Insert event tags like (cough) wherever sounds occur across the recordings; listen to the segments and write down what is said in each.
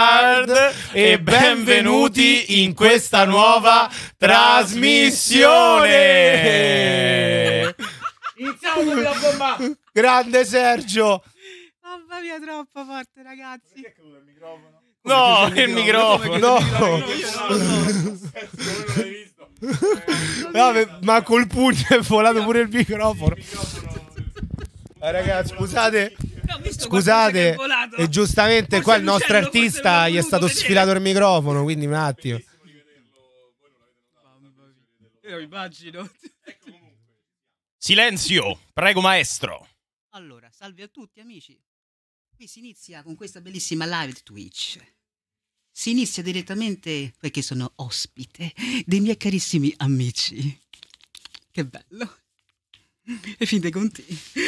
Hard e benvenuti in questa nuova trasmissione. Iniziamo con la bomba. Grande Sergio. Mamma mia, troppo forte, ragazzi. Perché è caduto il microfono? No, il microfono. No. Eh, ma col pugno è volato pure il microfono. Ah, ragazzi, scusate. Scusate, e giustamente forse qua il nostro artista gli è stato vedere. sfilato il microfono, quindi un attimo. Io immagino. Silenzio, prego maestro. Allora, salve a tutti amici. Qui si inizia con questa bellissima live di Twitch. Si inizia direttamente perché sono ospite dei miei carissimi amici. Che bello. E fin dei conti,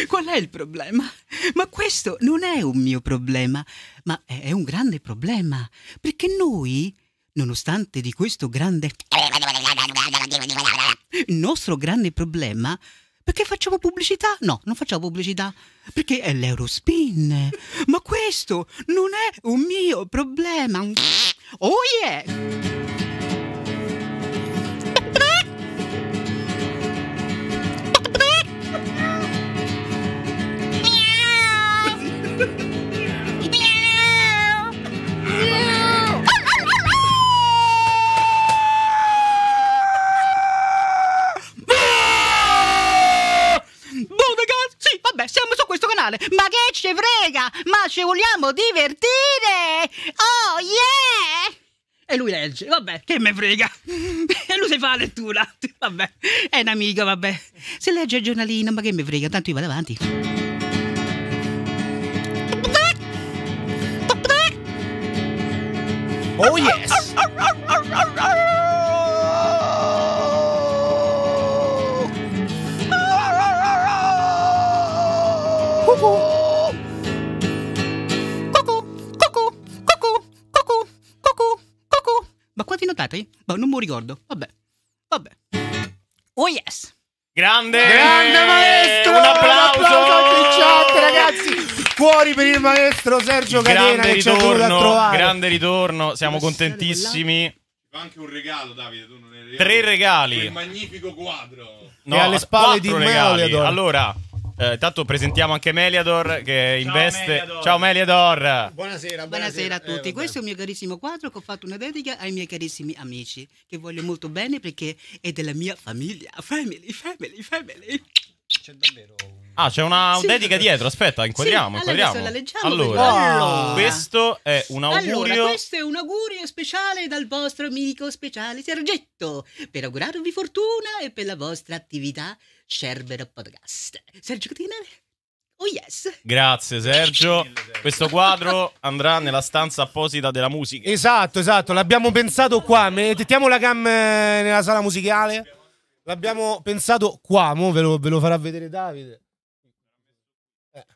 qual è il problema? Ma questo non è un mio problema, ma è un grande problema, perché noi, nonostante di questo grande... Il nostro grande problema, perché facciamo pubblicità? No, non facciamo pubblicità, perché è l'Eurospin. Ma questo non è un mio problema. Oh yeah! Sì, vabbè, siamo su questo canale. Ma che ci frega? Ma ci vogliamo divertire! Oh yeah! E lui legge, vabbè, che me frega. (laughs) E lui si fa la lettura. Vabbè, è un amico, vabbè. Se legge il giornalino, ma che me frega, tanto io vado avanti. Oh yes! Ma quanti notati? Ma non mi ricordo. Vabbè. Vabbè. Oh yes! Grande! Grande maestro! Un applauso! Un applauso chat, ragazzi! Fuori per il maestro Sergio Cadena grande che ritorno, Grande ritorno, siamo Posso contentissimi. Anche un regalo, Davide, tu non hai Tre regali. Un magnifico quadro. No, e alle spalle di Meole. Allora, eh, intanto presentiamo anche Meliador che Ciao investe. Meliador. Ciao Meliador! Buonasera, buonasera, buonasera a tutti. Eh, Questo è un mio carissimo quadro che ho fatto una dedica ai miei carissimi amici che voglio molto bene perché è della mia famiglia. Family, family, family. C'è davvero Ah, c'è una sì. dedica dietro, aspetta, inquadriamo, sì, allora inquadriamo. Allora, allora, ah. questo è un augurio. Allora, questo è un augurio speciale dal vostro amico speciale Sergetto per augurarvi fortuna e per la vostra attività Cerbero Podcast. Sergio Catina? Oh yes! Grazie Sergio. Questo quadro andrà nella stanza apposita della musica. Esatto, esatto, l'abbiamo pensato qua. Mettiamo la cam eh, nella sala musicale. L'abbiamo pensato qua, mo ve lo, ve lo farà vedere Davide. Eh.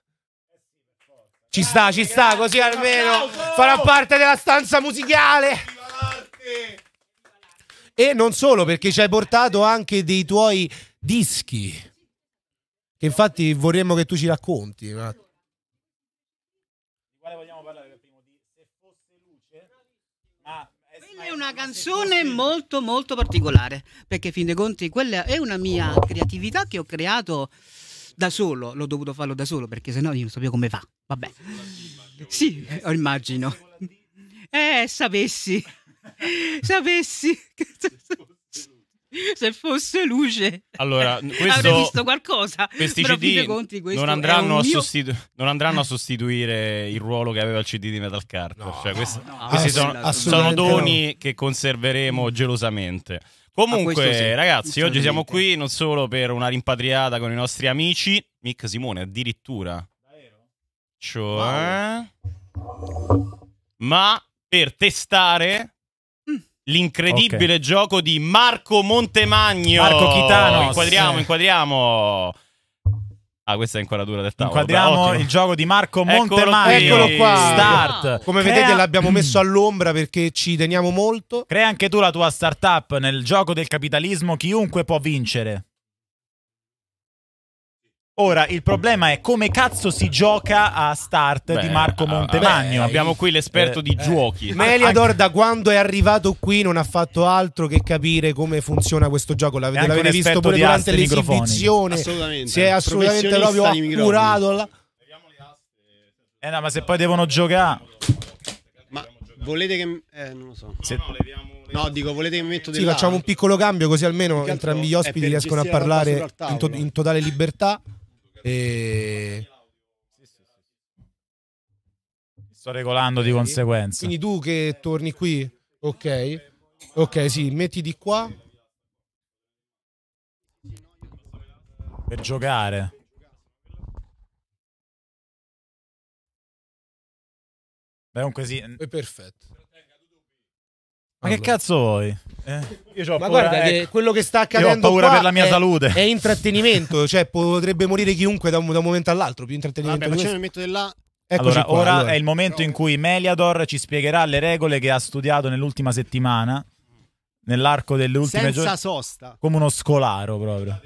Ci sta, ci sta, così almeno farà parte della stanza musicale. E non solo, perché ci hai portato anche dei tuoi dischi, che infatti vorremmo che tu ci racconti. Ma... Di quale vogliamo parlare per primo? Di Se fosse luce? Ah, quella è una canzone molto molto particolare, perché fin dei conti quella è una mia creatività che ho creato da solo, l'ho dovuto farlo da solo perché sennò io non sapevo come fa. Vabbè. Sì, eh, immagino. Eh, sapessi. (laughs) sapessi. (laughs) se fosse luce allora, (laughs) questo, avrei visto qualcosa. Questi Però CD conti, non, andranno sostitu- non, andranno a sostituire il ruolo che aveva il CD di Metal Card. No, cioè, questi, no, questi sono, sono, doni che conserveremo mm. gelosamente. Comunque, sì, ragazzi, oggi siamo qui non solo per una rimpatriata con i nostri amici, Mick Simone addirittura. Cioè, wow. ma per testare L'incredibile okay. gioco di Marco Montemagno. Marco Chitano. Inquadriamo, eh. inquadriamo. Ah, questa è ancora dura del tavolo. Inquadriamo il gioco di Marco Montemagno. Eccolo, Eccolo qua. Start. Come Crea... vedete l'abbiamo messo all'ombra perché ci teniamo molto. Crea anche tu la tua startup nel gioco del capitalismo. Chiunque può vincere. Ora, il problema è come cazzo si gioca a Start beh, di Marco ah, ah, Montemagno. Ah, beh, abbiamo qui l'esperto eh, di eh. giochi. Eh. Meliador da quando è arrivato qui non ha fatto altro che capire come funziona questo gioco. L'avete l'avete visto pure durante l'esibizione. Si è assolutamente proprio curato. La... Eh no, ma se poi devono giocare... Ma volete che... Eh, non lo so. Se... No, leviamo... No, dico, volete che metto del Sì, facciamo un piccolo cambio così almeno entrambi gli ospiti riescono a parlare in, to- in totale libertà. E... Sto regolando okay. di conseguenza. Quindi tu che torni qui, ok, ok, sì, metti di qua. Per giocare. Beh, comunque sì. È perfetto. Ma che cazzo vuoi? Eh, io ho Ma paura, guarda, ecco. Eh, quello che sta accadendo. Io ho paura per la mia è, salute. È intrattenimento, cioè potrebbe morire chiunque da un, da un momento all'altro. Più intrattenimento. Vabbè, ma ce ne metto della. Allora, qua, ora allora. è il momento in cui Meliador ci spiegherà le regole che ha studiato nell'ultima settimana, nell'arco delle ultime giorni. Senza sosta. Come uno scolaro proprio.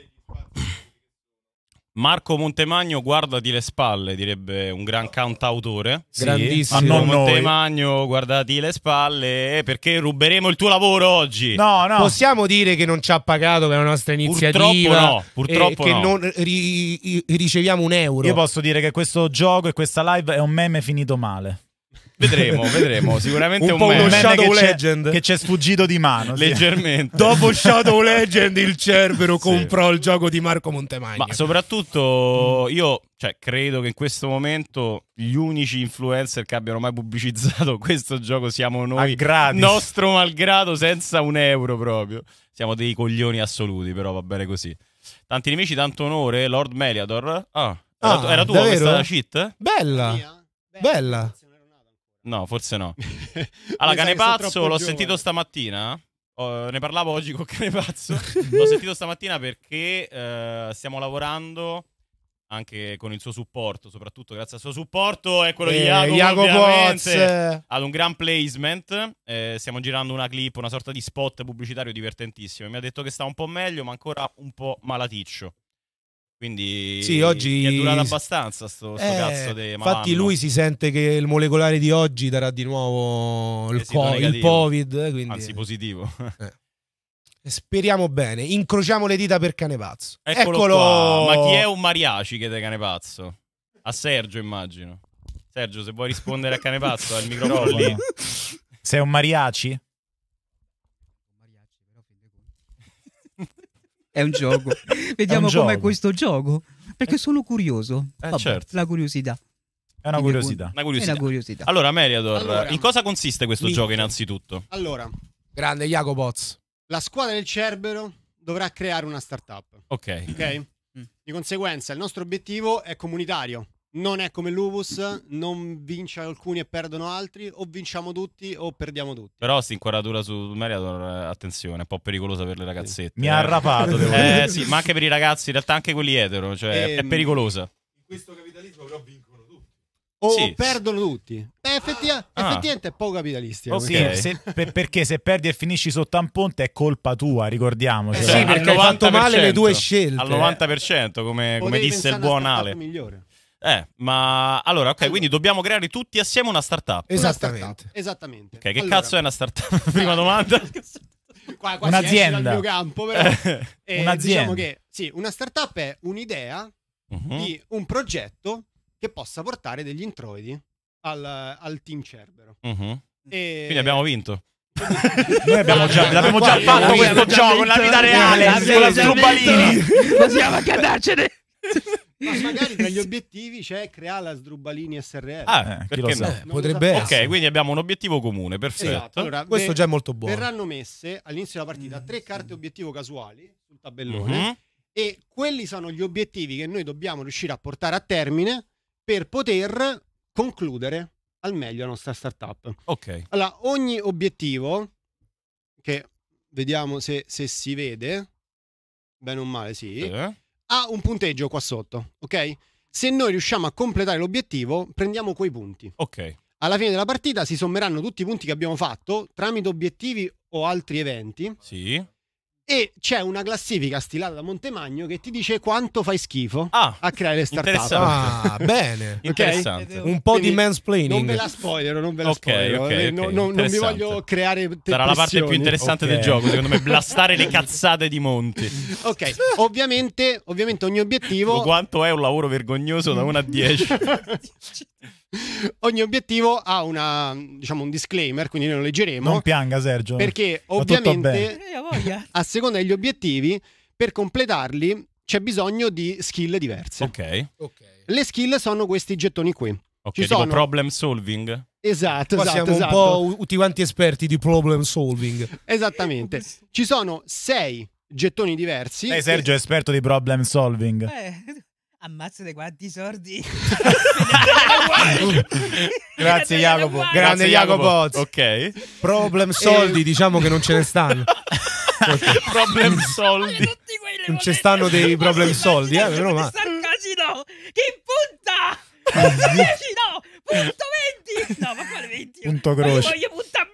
Marco Montemagno guardati le spalle, direbbe un gran cantautore. Sì, Grandissimo. Marco Montemagno noi. guardati le spalle eh, perché ruberemo il tuo lavoro oggi. No, no. Possiamo dire che non ci ha pagato per la nostra iniziativa. Purtroppo no, purtroppo eh, no. non ri riceviamo un euro. Io posso dire che questo gioco e questa live è un meme finito male. Vedremo, (laughs) vedremo. Sicuramente un, po un uno Shadow che Legend che ci è sfuggito di mano. Leggermente. Dopo (laughs) Shadow Legend, il Cerbero sì. comprò il gioco di Marco Montemagno. Ma soprattutto io cioè, credo che in questo momento gli unici influencer che abbiano mai pubblicizzato (laughs) questo gioco siamo noi. Nostro malgrado, senza un euro proprio. Siamo dei coglioni assoluti, però va bene così. Tanti nemici, tanto onore, Lord Meliador. Ah, ah era tua davvero? questa cheat? Bella. Bella. Bella. No, forse no. (laughs) Allora, Cane Pazzo l'ho giovane. sentito stamattina. Oh, ne parlavo oggi con Cane Pazzo. (laughs) l'ho sentito stamattina perché eh, stiamo lavorando anche con il suo supporto, soprattutto grazie al suo supporto è quello eh, di Jacopo, Jacopo ad un gran placement. Eh, stiamo girando una clip, una sorta di spot pubblicitario divertentissimo. Mi ha detto che sta un po' meglio, ma ancora un po' malaticcio. Quindi sì, oggi... è durato abbastanza sto, sto eh, cazzo dei malanno. Infatti lui si sente che il molecolare di oggi darà di nuovo il, co- il Covid. Eh, quindi... Anzi positivo. (laughs) Eh. Speriamo bene. Incrociamo le dita per Canepazzo. Eccolo, Eccolo... Qua. Ma chi è un mariaci che è Canepazzo? A Sergio immagino. Sergio, se vuoi rispondere a Canepazzo al (laughs) microfono. Sei un mariaci? è un gioco. (laughs) Vediamo un com'è gioco. questo gioco. Perché sono curioso. Eh, Vabbè, certo. La curiosità. È una curiosità. Una curiosità. È una curiosità. Allora, Meriador, allora, in cosa consiste questo l'inizio. gioco innanzitutto? Allora, grande Jacopoz. La squadra del Cerbero dovrà creare una startup. Ok. Ok? Mm. Di conseguenza, il nostro obiettivo è comunitario non è come l'Ubus, non vince alcuni e perdono altri, o vinciamo tutti o perdiamo tutti. Però sta inquadratura su Meriador, eh, attenzione, è un po' pericolosa per le ragazzette. Sì. Mi ha eh. arrapato, devo eh, dire. Eh sì, ma anche per i ragazzi, in realtà anche quelli etero, cioè e, è ehm, pericolosa. In questo capitalismo però vincono tutti. O sì. perdono tutti. Beh, effetti ah. effettivamente è poco capitalistico. Okay. Sì, se, per, perché se perdi e finisci sotto un ponte è colpa tua, ricordiamoci. Cioè, sì, perché hai fatto male le due scelte. Al 90%, come, come disse il buon Ale. Migliore. Eh, ma allora, ok, allora. quindi dobbiamo creare tutti assieme una startup. Esattamente. Una startup. Esattamente. Ok, che allora. cazzo è una startup? (laughs) Prima domanda. (laughs) Qua, qua un'azienda. Dal campo, però. (laughs) Eh, un'azienda. Diciamo che sì, una startup è un'idea uh-huh. di un progetto che possa portare degli introiti al, al team Cerbero. Uh-huh. E... Quindi abbiamo vinto. Noi abbiamo già, l'abbiamo già fatto questo gioco nella vita reale, con la Strubalini. Possiamo andarcene. Ma magari tra gli (laughs) obiettivi c'è creare la Sdrubalini SRL. Ah, eh, perché no? Eh, potrebbe so. essere. Ok, quindi abbiamo un obiettivo comune, perfetto. Esatto. Allora, Questo già è molto buono. Verranno messe all'inizio della partita mm. tre carte obiettivo casuali sul tabellone mm-hmm. e quelli sono gli obiettivi che noi dobbiamo riuscire a portare a termine per poter concludere al meglio la nostra startup. Ok. Allora, ogni obiettivo che vediamo se, se si vede, bene o male sì, eh ha un punteggio qua sotto, ok? Se noi riusciamo a completare l'obiettivo, prendiamo quei punti. Ok. Alla fine della partita si sommeranno tutti i punti che abbiamo fatto tramite obiettivi o altri eventi. Sì e c'è una classifica stilata da Montemagno che ti dice quanto fai schifo ah, a creare le startup. Ah, bene. Interessante. Okay? Un po' Quindi di mansplaining. Non ve la spoilerò, non ve la okay, spoilero. Eh? Okay, no, no, non vi voglio creare te- Sarà la parte più interessante del gioco, secondo me, (laughs) blastare le cazzate di Monti. Ok, ovviamente, ovviamente ogni obiettivo... Quanto è un lavoro vergognoso da 1 a 10? (laughs) (laughs) ogni obiettivo ha una, diciamo, un disclaimer, quindi noi lo leggeremo. Non pianga Sergio. Perché ovviamente eh, a seconda degli obiettivi, per completarli c'è bisogno di skill diverse. Ok. okay. Le skill sono questi gettoni qui. Ok, Ci sono... problem solving. Esatto, Qua esatto, siamo esatto. un po' tutti quanti esperti di problem solving. Esattamente. Ci sono sei gettoni diversi. Sei Sergio che... esperto di problem solving. Eh. Ammazza dei quanti sordi. (laughs) Grazie Jacopo. Grande Grazie, Jacopo. Jacopo. Ok. Problem soldi, diciamo che non ce ne stanno. (laughs) problem (laughs) soldi. Non ci stanno dei problem soldi, eh, meno male. Che punta! no, punto 20. No, ma quale 20? Punto croce. voglio punta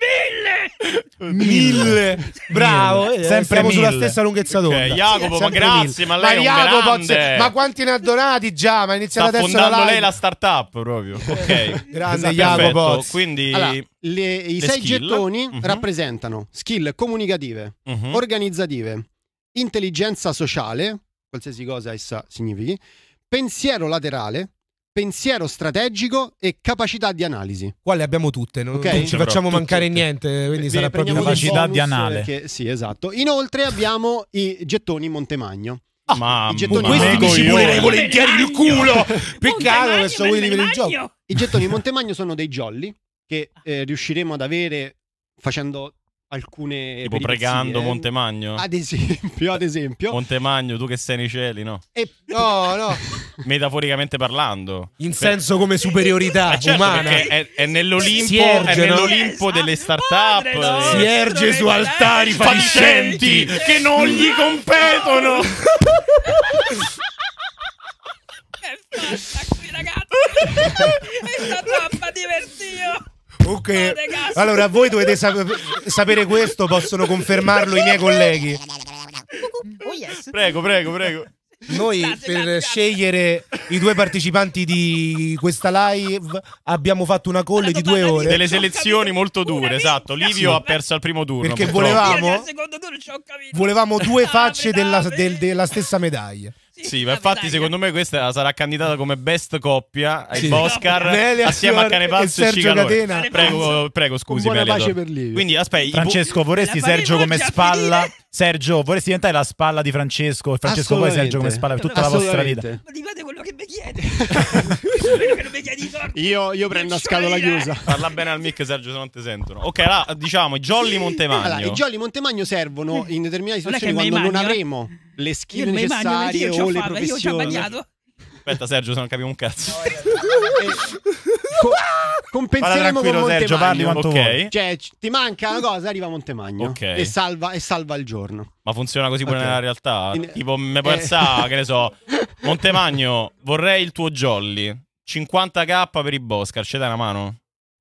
1000. 1000. Bravo, eh, sempre siamo mille. sulla stessa lunghezza d'onda. Okay, Jacopo, sì, ma grazie, mille. ma lei ma Jacopo, se... ma quanti ne ha donati già? Ma è iniziata adesso la lei la startup proprio. Ok. (laughs) Grande esatto, Jacopo. Quindi allora, le, i le sei skill. gettoni uh-huh. rappresentano skill comunicative, uh-huh. organizzative, intelligenza sociale, qualsiasi cosa essa significhi, pensiero laterale, pensiero strategico e capacità di analisi. Quale abbiamo tutte, non, okay. non ci facciamo Tutte, mancare tutte. niente, quindi Beh, sarà proprio capacità di analisi. perché- sì, esatto. Inoltre abbiamo i gettoni Montemagno. Ah, mamma I gettoni, mia. questi- Questi ci pulerei volentieri il culo. Peccato che sto quindi per il gioco. i gettoni Montemagno sono dei jolly che eh, riusciremo ad avere facendo alcune tipo perizie, pregando eh. Montemagno ad esempio, ad esempio. Montemagno tu che sei nei cieli no? E, no no (laughs) metaforicamente parlando in per... senso come eh, superiorità eh, certo, umana è, è, nell'Olimpo, erge, è nell'Olimpo no? delle start up no, si erge su altari fatiscenti (laughs) che non gli (laughs) competono è stata qui ragazzi è stata troppo divertito Ok. Allora, voi dovete sap sapere questo, possono confermarlo i miei colleghi. Oh yes. Prego, prego, prego. Noi per scegliere i due partecipanti di questa live abbiamo fatto una call di due ore. Delle selezioni molto dure, esatto. Livio ha perso al primo turno. Perché volevamo, volevamo due facce della, del, della stessa medaglia. Sì, ma infatti, secondo me, questa sarà candidata come best coppia ai sì. Oscar Nelia, assieme a Canepazzo e, e Cicanora. Prego, prego, scusi. Quindi, aspetta, Francesco, vorresti Sergio come spalla? Finire? Sergio, vorresti diventare la spalla di Francesco e Francesco vuoi Sergio come spalla per tutta la vostra vita? Ma dipende quello che mi chiede. (laughs) io, io prendo a scatola chiusa. Parla bene al mic, Sergio, se non ti sentono. Ok, allora diciamo i Jolly Montemagno. Allora, i Jolly Montemagno servono eh. in determinate situazioni non quando non eh. avremo le skill necessarie bagno, o le farlo, professioni. Aspetta Sergio, se non capivo un cazzo. Co- compenseremo con Montemagno. Sergio, parli quanto okay. vuoi. Cioè, ti manca una cosa, arriva Montemagno okay. e, salva, e salva il giorno. Ma funziona così pure okay. nella realtà? In... Tipo, mi puoi eh. alzare, che ne so, (laughs) Montemagno, vorrei il tuo jolly. 50k per i Boscar, ci dai una mano?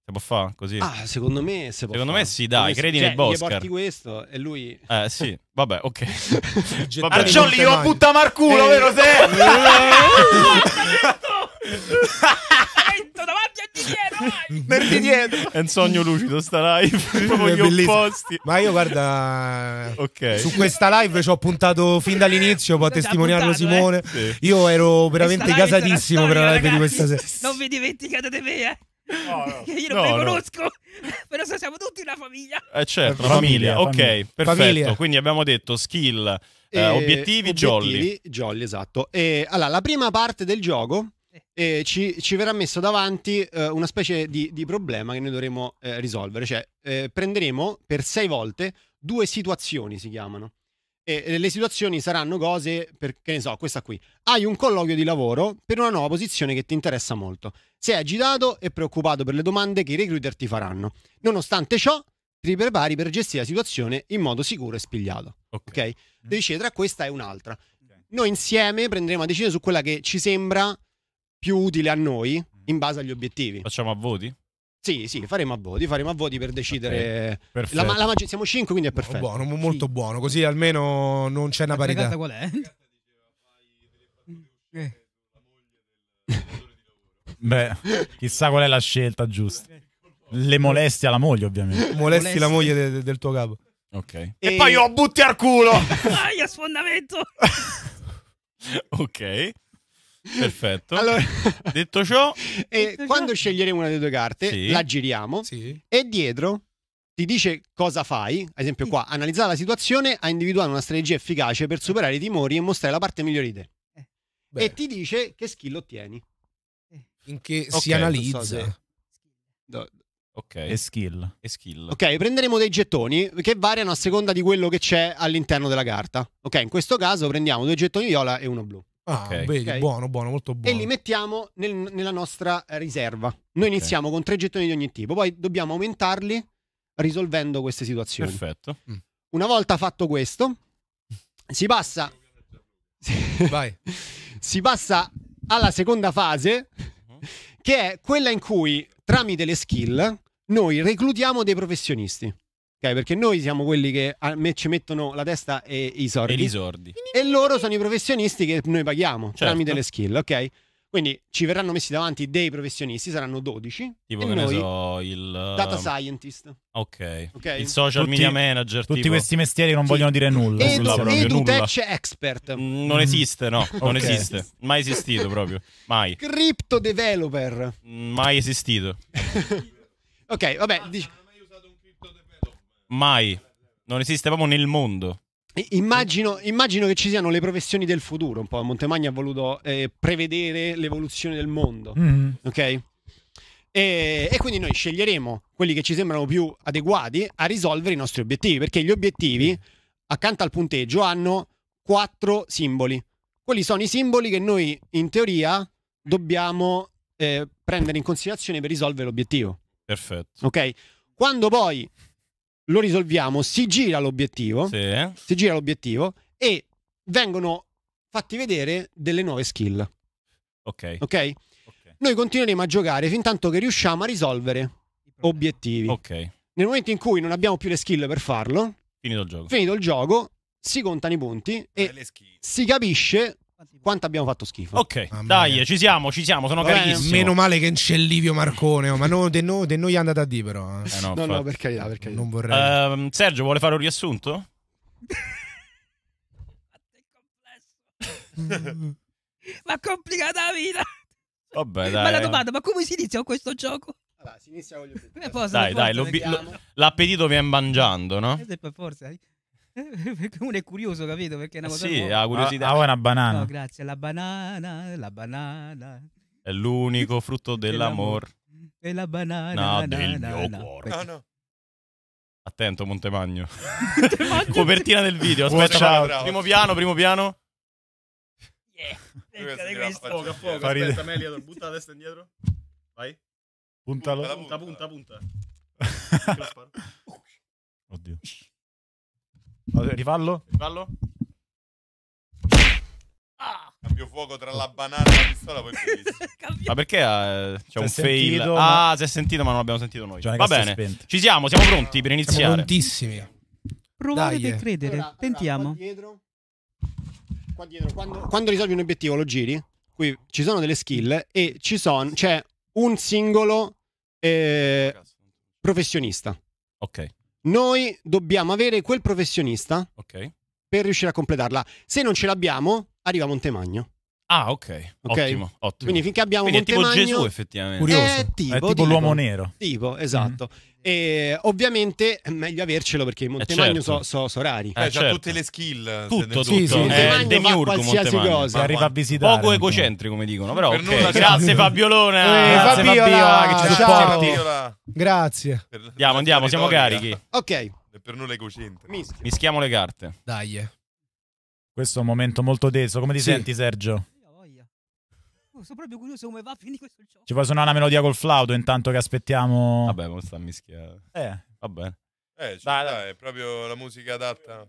Si può fare così? Ah, secondo me si Secondo fa. me sì, dai, Come credi si... Cioè, nel cioè, Boscar. Gli porti questo e lui... Eh, sì, vabbè, ok. (laughs) vabbè. Arcioli, lo butta Marculo, eh. vero se? (laughs) davanti e dietro, Merdi dietro. È un sogno lucido sta live, (laughs) gli opposti. Ma io guarda, okay. su questa live ci ho puntato fin dall'inizio, può testimoniarlo puntato, Simone. Eh? Sì. Io ero veramente casatissimo per la live ragazzi. di questa sera. Non vi dimenticate di me, eh. No, no. (laughs) Io non no, le conosco, no. (laughs) però siamo tutti una famiglia. Eh certo, eh, una famiglia. famiglia. Ok, perfetto. Famiglia. Quindi abbiamo detto skill, eh, obiettivi, eh, obiettivi, jolly. Jolly, esatto. E, allora, la prima parte del gioco eh, ci, ci, verrà messo davanti eh, una specie di, di, problema che noi dovremo risolvere. Cioè, prenderemo per sei volte due situazioni, si chiamano e le situazioni saranno cose per, che ne so, questa qui. Hai un colloquio di lavoro per una nuova posizione che ti interessa molto. Sei agitato e preoccupato per le domande che i recruiter ti faranno. Nonostante ciò, ti prepari per gestire la situazione in modo sicuro e spigliato. Ok? okay? Mm. Devi scegliere tra questa e un'altra. Noi insieme prenderemo una decisione su quella che ci sembra più utile a noi mm. in base agli obiettivi. Facciamo a voti? Sì, sì, faremo a voti, faremo a voti per decidere. Okay, la, la, la, siamo 5, quindi è perfetto. Buono, buono molto sì. buono, così almeno non c'è una parità. La qual è? (laughs) Beh, chissà qual è la scelta giusta. Le molesti alla moglie, ovviamente. Molesti, molesti. la moglie de, de, del tuo capo. Ok. E, e poi io butti al culo. Vai (laughs) a sfondamento. (laughs) ok. Perfetto. Allora... (laughs) Detto ciò, e eh, detto quando ciò... sceglieremo una delle due carte, sì. la giriamo sì. e dietro ti dice cosa fai, ad esempio qua, analizzare la situazione, a individuare una strategia efficace per superare i timori e mostrare la parte migliore di te. Eh. E ti dice che skill ottieni. Finché eh. okay, si analizza. So se... Ok. E skill. e skill. Ok, prenderemo dei gettoni che variano a seconda di quello che c'è all'interno della carta. Ok, in questo caso prendiamo due gettoni viola e uno blu. Ah, okay. vedi, okay. buono, buono, molto buono. E li mettiamo nel, nella nostra riserva. Noi iniziamo con tre gettoni di ogni tipo, poi dobbiamo aumentarli risolvendo queste situazioni. Perfetto. Mm. Una volta fatto questo, si passa. (laughs) Vai. si passa alla seconda fase, che è quella in cui tramite le skill noi reclutiamo dei professionisti. Ok, perché noi siamo quelli che a ah, me- ci mettono la testa e i sordi. E i sordi. E loro sono i professionisti che noi paghiamo certo. tramite le skill, ok? Quindi ci verranno messi davanti dei professionisti, saranno 12. Tipo che noi, ne so, il data um, scientist. Ok. okay. Il social tutti, media manager. Tutti tipo. questi mestieri non sì. vogliono dire nulla. Edu, sulla proprio, edu nulla. Tech expert. Mm, non esiste, no. (laughs) okay. Non esiste. Mai esistito proprio. Mai. Crypto developer. Mm, mai esistito. (laughs) ok, vabbè. Dic- Mai. Non esiste proprio nel mondo. Immagino, immagino, che ci siano le professioni del futuro. Un po' Montemagna ha voluto eh, prevedere l'evoluzione del mondo. Mm. Ok? E, e, quindi noi sceglieremo quelli che ci sembrano più adeguati a risolvere i nostri obiettivi. Perché gli obiettivi, accanto al punteggio, hanno quattro simboli. Quelli sono i simboli che noi, in teoria, dobbiamo eh, prendere in considerazione per risolvere l'obiettivo. Perfetto. Ok? Quando poi lo risolviamo, si gira l'obiettivo, sì. si gira l'obiettivo e vengono fatti vedere delle nuove skill. Ok. Ok? Noi continueremo a giocare fin tanto che riusciamo a risolvere obiettivi. Ok. Nel momento in cui non abbiamo più le skill per farlo, finito il gioco, finito il gioco si contano i punti e si capisce quanto abbiamo fatto schifo. Ok, Mamma dai, mia. ci siamo, ci siamo, sono Vabbè, carissimo. Meno male che c'è Livio Marcone, oh, ma no, de, no, de noi è andata a di però. Eh, eh no, no, no, per carità, per carità. Non vorrei. Uh, Sergio, vuole fare un riassunto? (laughs) ma complicata la vita. Vabbè, dai. Ma la domanda, ma come si inizia con questo gioco? Allora, si inizia con gli obiettivi. Eh, dai, dai, l'appetito viene mangiando, no? Forse, eh, forse, eh. (laughs) Uno è curioso, capito? Perché è una eh cosa. Sì, nuova. la curiosità. Ah, ah oh, è una banana. No, grazie. La banana, la banana. È l'unico frutto dell'amore. E la banana. No, del mio cuore. No, no. Attento, Montemagno. (laughs) Montemagno. Copertina del video. Oh, aspetta, oh, primo piano, primo piano. Yeah. Questo, ecco, fuoco, fuoco. Aspetta, Meliador, butta la testa indietro. Vai. Puntalo. Punta, punta, punta. punta. (laughs) Oddio. Rifallo? Rifallo? Ah. Cambio fuoco tra la banana e la pistola, poi (laughs) Ma perché eh, c'è un fail? Sentito, ah, ma... si è sentito, ma non abbiamo sentito noi. Va bene, ci siamo, siamo pronti per iniziare. Siamo prontissimi. Provate a credere, allora, tentiamo. Allora, qua dietro, qua dietro. Quando, quando, risolvi un obiettivo, lo giri. Qui ci sono delle skill e ci sono, c'è un singolo eh, professionista. Ok. Noi dobbiamo avere quel professionista okay. per riuscire a completarla. Se non ce l'abbiamo, arriva Montemagno. Ah, ok. okay? Ottimo, ottimo, Quindi finché abbiamo Quindi Montemagno, è tipo Gesù, effettivamente. Curioso. È tipo, è tipo, tipo l'uomo nero. Tipo, esatto. Mm-hmm. E ovviamente è meglio avercelo perché i eh, Montemagno eh certo. so, so, so, rari. Eh, eh certo. tutte le skill. Tutto, tutto. Sì, sì. Eh, il demiurgo qualsiasi Montemagno. cosa. Arriva a visitare. Poco egocentri, come dicono. Però, per okay. nulla, grazie Fabiolone. Eh, grazie eh, che ci supporti. Grazie. Andiamo, andiamo, siamo carichi. Ok. E per nulla egocentri. Mischio. Mischiamo le carte. Dai. Questo è un momento molto teso. Come ti sì. senti, Sergio? sono proprio curioso come va a finire questo gioco. Ci puoi suonare una melodia col flauto intanto che aspettiamo. Vabbè, non sta mischiando. Eh. Va bene. Eh, dai, dai, dai, è proprio la musica adatta.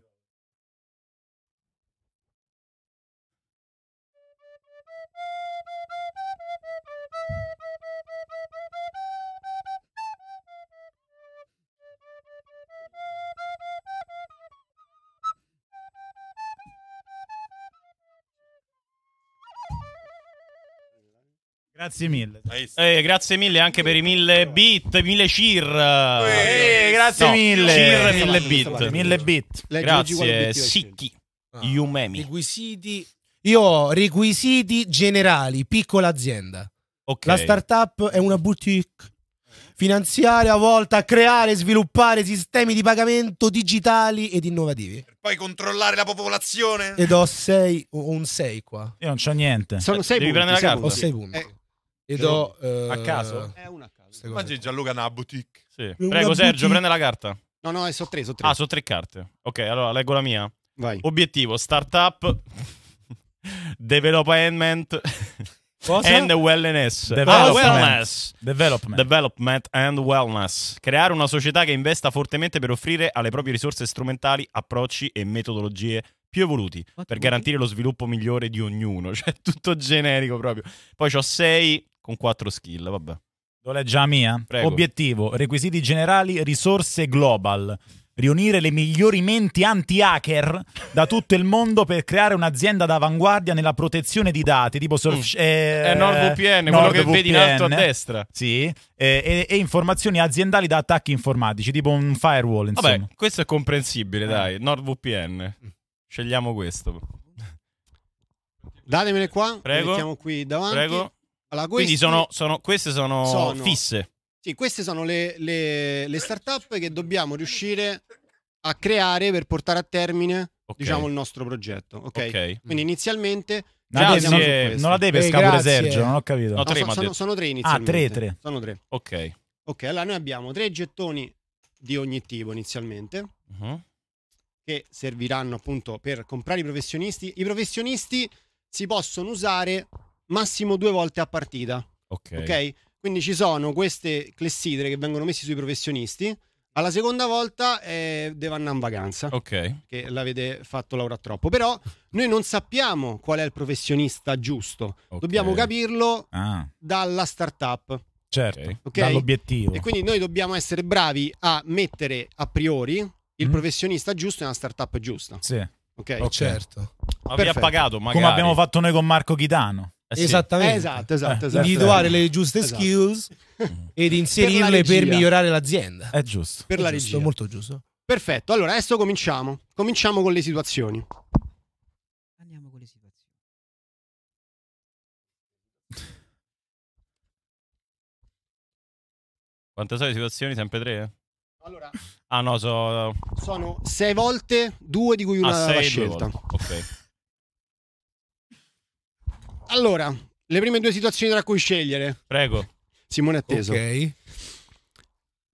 Grazie mille. Eh, grazie mille anche per i mille bit, mille cir. Eh, eh, eh, grazie no, mille. Cheer 1000 bit. 1000 bit. Grazie Sicchi. Ah. Yumemi. Requisiti. Io ho requisiti generali, piccola azienda. Okay. La startup è una boutique finanziaria volta a creare e sviluppare sistemi di pagamento digitali ed innovativi. Per poi controllare la popolazione. Ed ho sei, ho un sei qua. Io non c'ho niente. Sono 6 eh, Devi punti, prendere la carta. Ho sei punti. Eh, e do... Eh, a caso? È una a caso. Immagini Gianluca una boutique. Sì. Prego Sergio, prende la carta. No, no, eh, sono tre, so tre. Ah, sono tre carte. Ok, allora leggo la mia. Vai. Obiettivo, startup, (laughs) development... Cosa? And wellness. Ah, development. Ah, wellness. Development. Development and wellness. Creare una società che investa fortemente per offrire alle proprie risorse strumentali, approcci e metodologie più evoluti What per garantire lo sviluppo migliore di ognuno. (laughs) Cioè, tutto generico proprio. Poi ho sei con 4 skill, vabbè. Lo leggi la mia? Prego. Obiettivo, requisiti generali, risorse global. Riunire le migliori menti anti-hacker da tutto il mondo per creare un'azienda d'avanguardia nella protezione di dati, tipo surf- mm. eh, NordVPN, Nord quello che VPN, vedi in alto a destra. Sì, e, e, e, informazioni aziendali da attacchi informatici, tipo un firewall, insomma. Vabbè, questo è comprensibile, eh. dai, NordVPN. Scegliamo questo. Datemene qua, Prego. mettiamo qui davanti. Prego. Allora, questi... Quindi sono, sono, queste sono, sono, fisse. Sì, queste sono le, le, le start-up che dobbiamo riuscire a creare per portare a termine okay. diciamo, il nostro progetto. Okay? okay. Quindi mm. inizialmente... Grazie, non la deve eh, pescare pure Sergio, non ho capito. No, no, tre, sono, sono, tre inizialmente. Ah, tre, tre. Sono tre. Ok. Ok, allora noi abbiamo tre gettoni di ogni tipo inizialmente uh-huh. che serviranno appunto per comprare i professionisti. I professionisti si possono usare massimo due volte a partita. Ok. okay? Quindi ci sono queste clessidre che vengono messe sui professionisti. Alla seconda volta eh, deve andare in vacanza. Ok. Che l'avete fatto Laura troppo. Però noi non sappiamo qual è il professionista giusto. Okay. Dobbiamo capirlo ah. dalla startup. Certo, okay? dall'obiettivo. E quindi noi dobbiamo essere bravi a mettere a priori il mm. professionista giusto e la startup giusta. Sì. Ok, okay. certo. Perfetto. Aveva pagato magari. Come abbiamo fatto noi con Marco Chitano. Eh sì. Esattamente. Esatto, esatto, eh, esatto. Individuare le giuste esatto. skills mm. ed inserirle per, per, migliorare l'azienda. È giusto. Per è la giusto, regia. Molto giusto. Perfetto, allora adesso cominciamo. Cominciamo con le situazioni. Andiamo con le situazioni. Quante sono le situazioni? Sempre tre? Allora, ah no, so... sono sei volte, due di cui una ah, sei, scelta. Ok. Allora, le prime due situazioni tra cui scegliere. Prego. Simone atteso. Ok.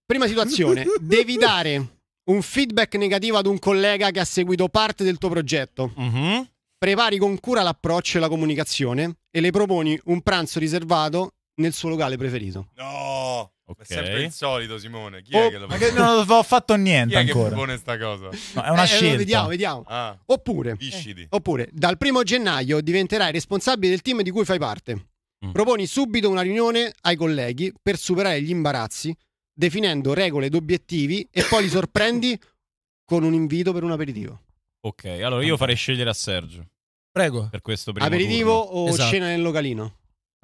Prima situazione, (laughs) devi dare un feedback negativo ad un collega che ha seguito parte del tuo progetto. Mhm. Prepari con cura l'approccio e la comunicazione e le proponi un pranzo riservato nel suo locale preferito. No! Okay. È sempre il solito, Simone. Chi oh, è che lo Ma che non ho fatto niente Chi è ancora. che propone sta cosa? No, è una eh, eh scelta. Vediamo, vediamo. Ah. Oppure, eh, oppure, dal primo gennaio diventerai responsabile del team di cui fai parte. Mm. Proponi subito una riunione ai colleghi per superare gli imbarazzi, definendo regole ed obiettivi e poi li sorprendi (laughs) con un invito per un aperitivo. Ok, allora io farei scegliere a Sergio. Prego. Per questo primo Aperitivo turno. o esatto. scena nel localino?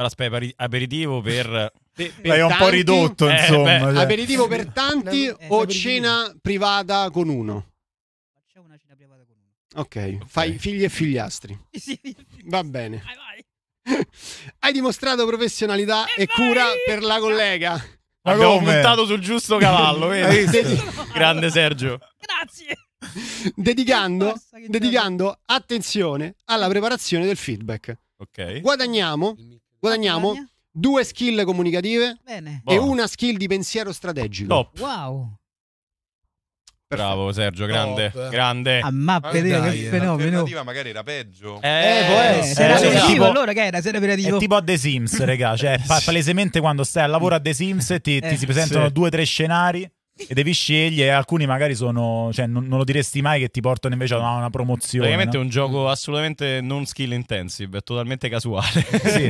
Aspetta, aperitivo per... per, (laughs) per L'hai un po' ridotto, eh, insomma. Beh, cioè. Aperitivo per tanti eh, o cena privata con uno? Facciamo una cena privata con uno. Ok, fai figli e figliastri. (laughs) Va bene. (laughs) Hai dimostrato professionalità e, e cura per la collega. Ma Abbiamo come? puntato sul giusto cavallo, vedi? Grande Sergio. Grazie. Dedicando, dedicando attenzione alla preparazione del feedback. Okay. Guadagniamo Guadagniamo Guadagna. due skill comunicative Bene. e Buono. una skill di pensiero strategico. Top. Wow. Bravo Sergio, grande, Top. grande. A ah, Ma mappe, dai, che eh, fenomeno. l'alternativa magari era peggio. Eh, eh può essere. sera Eh, tipo- allora che era? Sera È tipo a The Sims, regà. Cioè, (laughs) palesemente quando stai al lavoro a The Sims ti, ti eh, si presentano sì. due o tre scenari e devi scegliere. Alcuni magari sono, cioè, non, non, lo diresti mai che ti portano invece a una promozione. Ovviamente no? è un gioco assolutamente non skill intensive, è totalmente casuale. (laughs) Sì.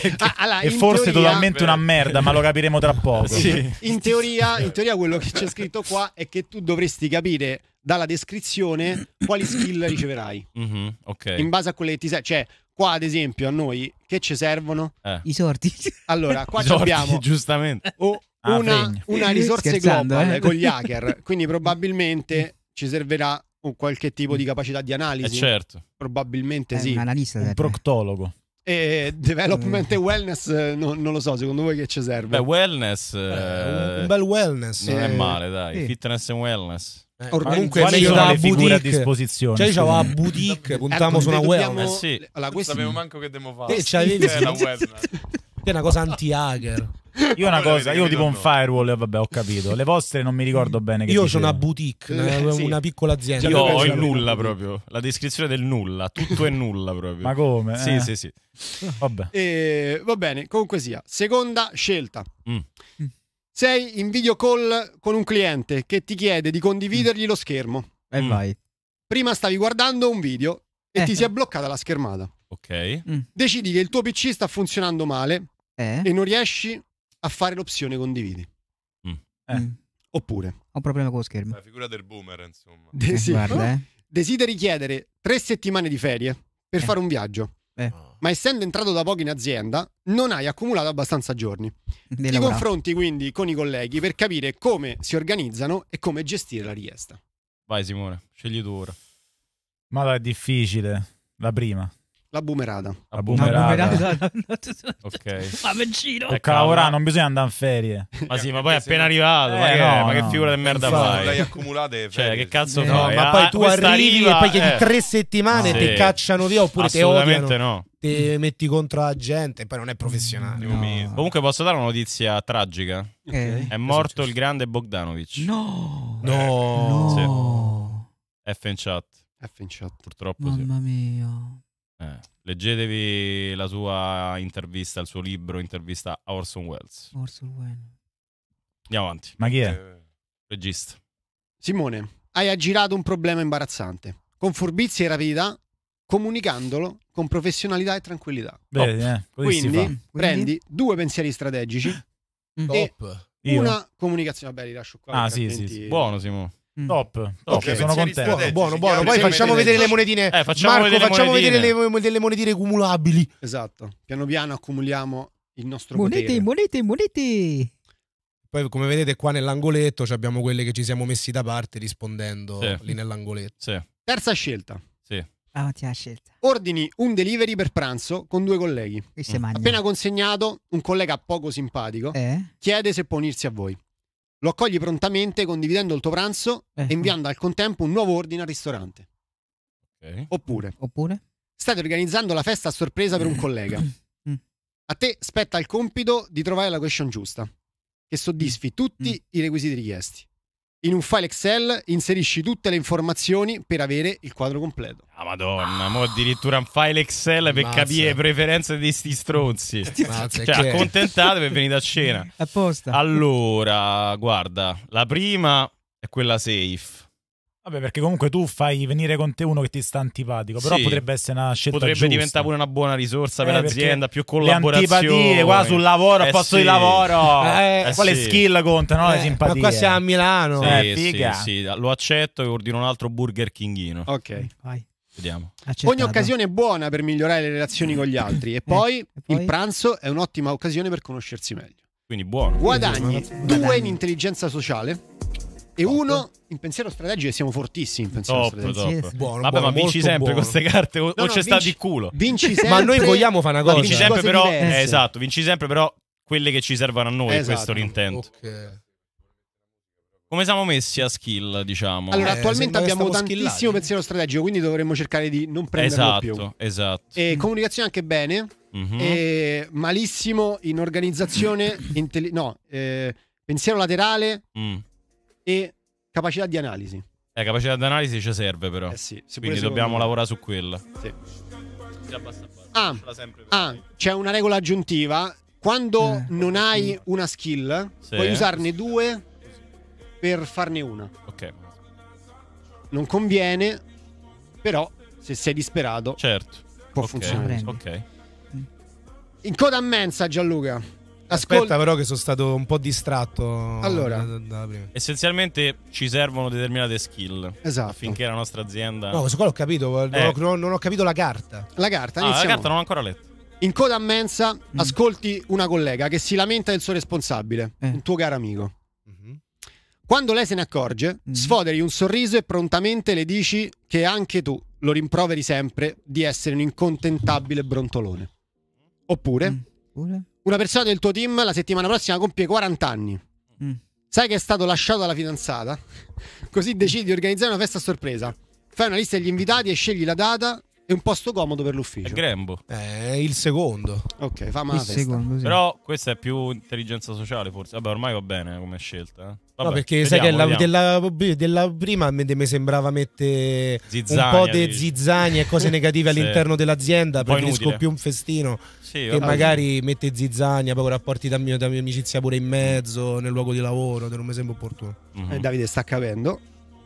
Perché, (laughs) ah, allora, e forse teoria... totalmente una merda, ma lo capiremo tra poco. Sì. In, teoria, (laughs) in teoria, quello che c'è scritto qua è che tu dovresti capire dalla descrizione quali skill riceverai. Mm-hmm, okay. In base a quelle che ti serve. Cioè, qua ad esempio a noi che ci servono? Eh. I sorti. Allora, qua I sorti, abbiamo giustamente. o Ah, una, una risorsa global eh? con gli (laughs) hacker, quindi probabilmente ci servirà un qualche tipo di capacità di analisi. Eh certo. Probabilmente eh, sì. Un analista. Un proctologo. E eh, development eh. e wellness eh, no, non lo so, secondo voi che ci serve? Beh, wellness. Eh, un bel wellness. Non è male, dai. Sì. Fitness and wellness. Eh, comunque quali sono le figure a disposizione? Cioè, diciamo a boutique, ecco, puntiamo su una wellness. Eh sì. Allora, questi... sapevo manco che devo fare. Te, (laughs) cioè, è una cosa anti-hacker. Io una cosa, io tipo un firewall, vabbè, ho capito. Le vostre non mi ricordo bene. Che io sono una boutique, eh, una, sì. una piccola azienda. Cioè, io ho il nulla proprio. La descrizione del nulla, tutto è nulla proprio. Ma come? Sì, eh. sì, sì. Vabbè. E, eh, va bene, comunque sia. Seconda scelta. Mm. mm. Sei in video call con un cliente che ti chiede di condividergli mm. lo schermo. E mm. vai. Prima stavi guardando un video e eh. ti si è bloccata la schermata. Ok. Mm. Decidi che il tuo PC sta funzionando male eh? e non riesci a fare l'opzione condividi. Mm. Eh. Mm. Oppure ho un problema con lo schermo. La figura del boomer, insomma. De- eh, sì. Guarda, eh. Desideri chiedere tre settimane di ferie per eh. fare un viaggio. Eh. Ah. Ma essendo entrato da poco in azienda, non hai accumulato abbastanza giorni. Ti lavorare. confronti quindi con i colleghi per capire come si organizzano e come gestire la richiesta. Vai Simone, scegli tu ora. Ma è difficile, la prima. La boomerada. La boomerada. (laughs) ok. Ma vicino. Ecco, ora non bisogna andare in ferie. Ma sì, ma poi è appena arrivato. Eh, eh ma, che, no, ma che figura di merda Infatti, fai? L'hai accumulata eh, Cioè, che cazzo eh, fai? ma poi ah, tu arrivi arriva, e poi chiedi eh. tre settimane e ti cacciano via oppure ti odiano. no. Ti metti contro la gente, poi non è professionale. No. Comunque posso dare una notizia tragica. Okay. È morto il grande Bogdanovic. No. No. no. Sì. F in chat. F in chat. Purtroppo Mamma sì. mia. Eh, leggetevi la sua intervista, il suo libro, intervista a Orson Welles. Orson Welles. Andiamo avanti. Ma chi è? regista. Simone, hai aggirato un problema imbarazzante. Con furbizia e rapidità, comunicandolo con professionalità e tranquillità. Bene, eh, Quindi prendi due pensieri strategici. Mm. Top. E Io. una comunicazione. Vabbè, li lascio qua. Ah, sì, sì, sì, Buono, Simone. Mm. Top, top. Okay, sono contento. Buono, buono, buono. Poi facciamo vedere le monetine. Eh, facciamo Marco, vedere facciamo vedere le, delle monetine cumulabili. Esatto. Piano piano accumuliamo il nostro monete, potere. Monete, monete, monete. Poi come vedete qua nell'angoletto abbiamo quelle che ci siamo messi da parte rispondendo sì. lì nell'angoletto. Sì. Terza scelta. Sì. Ah, oh, scelta. Ordini un delivery per pranzo con due colleghi. Mm. Appena consegnato, un collega poco simpatico eh? chiede se può unirsi a voi. Lo accogli prontamente condividendo il tuo pranzo eh. e inviando al contempo un nuovo ordine al ristorante. Okay. Oppure, Oppure? State organizzando la festa a sorpresa per un collega. (clears throat) Mm. A te spetta il compito di trovare la question giusta, che soddisfi mm. tutti mm. i requisiti richiesti in un file Excel inserisci tutte le informazioni per avere il quadro completo. Ah, madonna, ah. mo addirittura un file Excel per Mazza. capire le preferenze di questi stronzi. (laughs) Mazza, cioè, accontentate per venire a cena. (laughs) Apposta. Allora, guarda, la prima è quella safe. Vabbè, perché comunque tu fai venire con te uno che ti sta antipatico, però sì, potrebbe essere una scelta Potrebbe giusta. diventare pure una buona risorsa eh, per l'azienda, più collaborazione. Le antipatie qua sul lavoro, eh, al posto sì. di lavoro. Eh, eh quale sì. skill contano le eh, simpatie? Ma qua siamo a Milano. Sì, eh, Sì, lo accetto e ordino un altro Burger Kingino. Ok, vai. Vediamo. Accettato. Ogni occasione è buona per migliorare le relazioni con gli altri e eh, poi, e poi? il pranzo è un'ottima occasione per conoscersi meglio. Quindi buono. Guadagni, Guadagni. due in intelligenza sociale e top. uno in pensiero strategico siamo fortissimi in pensiero top, strategico. Top. Buono, Vabbè, buono, ma vinci sempre buono. queste carte o, no, no, o c'è vinci, sta di culo. Vinci sempre. ma noi vogliamo fare una cosa. Vinci sempre però, eh, esatto, vinci sempre però quelle che ci servono a noi, esatto. questo l'intento. Ok. Come siamo messi a skill, diciamo? Allora, eh, attualmente abbiamo tantissimo skillati. pensiero strategico, quindi dovremmo cercare di non prenderlo esatto, più. Esatto, E esatto. eh, comunicazione anche bene, mm-hmm. e eh, malissimo in organizzazione, (clears throat) in no, eh, pensiero laterale, mm e capacità di analisi. Eh, capacità di analisi ci serve però. Eh sì, Quindi dobbiamo me. lavorare su quella. Sì. Ah, ah c'è una regola aggiuntiva. Quando eh, non hai una skill, sì. puoi usarne due per farne una. Ok. Non conviene, però se sei disperato, certo. può okay. funzionare. Ok. In coda a mensa, Gianluca. Ascol... Aspetta, però, che sono stato un po' distratto. Allora, da, da essenzialmente ci servono determinate skill esatto. Finché la nostra azienda. No, questo qua l'ho capito. Eh. Non, ho, non, ho, capito la carta. La carta, ah, la carta non l'ho ancora letta. In coda a mensa, mm. ascolti una collega che si lamenta del suo responsabile, eh. un tuo caro amico. Mhm. Quando lei se ne accorge, mm. sfoderi un sorriso e prontamente le dici che anche tu lo rimproveri sempre di essere un incontentabile brontolone. Oppure. Mm. Oppure? una persona del tuo team la settimana prossima compie 40 anni. Mm. Sai che è stato lasciato dalla fidanzata? (laughs) Così decidi di organizzare una festa a sorpresa. Fai una lista degli invitati e scegli la data e un posto comodo per l'ufficio. È Grembo. Eh, è il secondo. Ok, fa male. Sì. Però questa è più intelligenza sociale forse. Vabbè, ormai va bene come scelta. Eh? Vabbè, no, perché vediamo, sai che della, della, prima mi sembrava mettere un po' di zizzania e cose (laughs) negative all'interno dell'azienda. Preferisco inutile. più un festino sì, che magari mette zizzania, poi rapporti da, mio, da mia amicizia pure in mezzo, nel luogo di lavoro, non mi sembra opportuno. Mm-hmm. Eh, Davide sta capendo.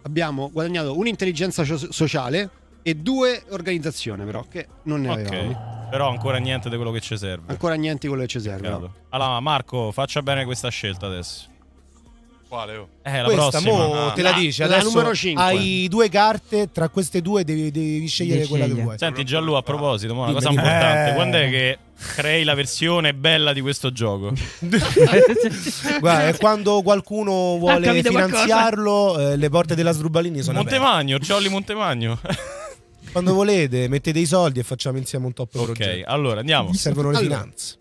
Abbiamo guadagnato un'intelligenza so- sociale e due organizzazione però che non ne okay. avevamo però ancora niente di quello che ci serve ancora niente di quello che ci serve no. allora Marco faccia bene questa scelta adesso quale? Oh? Eh, la Questa, prossima. Mo ah. te la ah, dice. La, Adesso numero 5. Hai due carte, tra queste due devi, devi scegliere devi quella sceglie. che vuoi. Senti Gianlu, a proposito, ma una cosa importante, eh. quando è che crei la versione bella di questo gioco? (laughs) Guarda, è quando qualcuno vuole finanziarlo, eh, le porte della Sdrubalini sono Montemagno, Ciolli Montemagno. quando volete, mettete i soldi e facciamo insieme un top Ok, progetto. allora andiamo. Servono le allora. finanze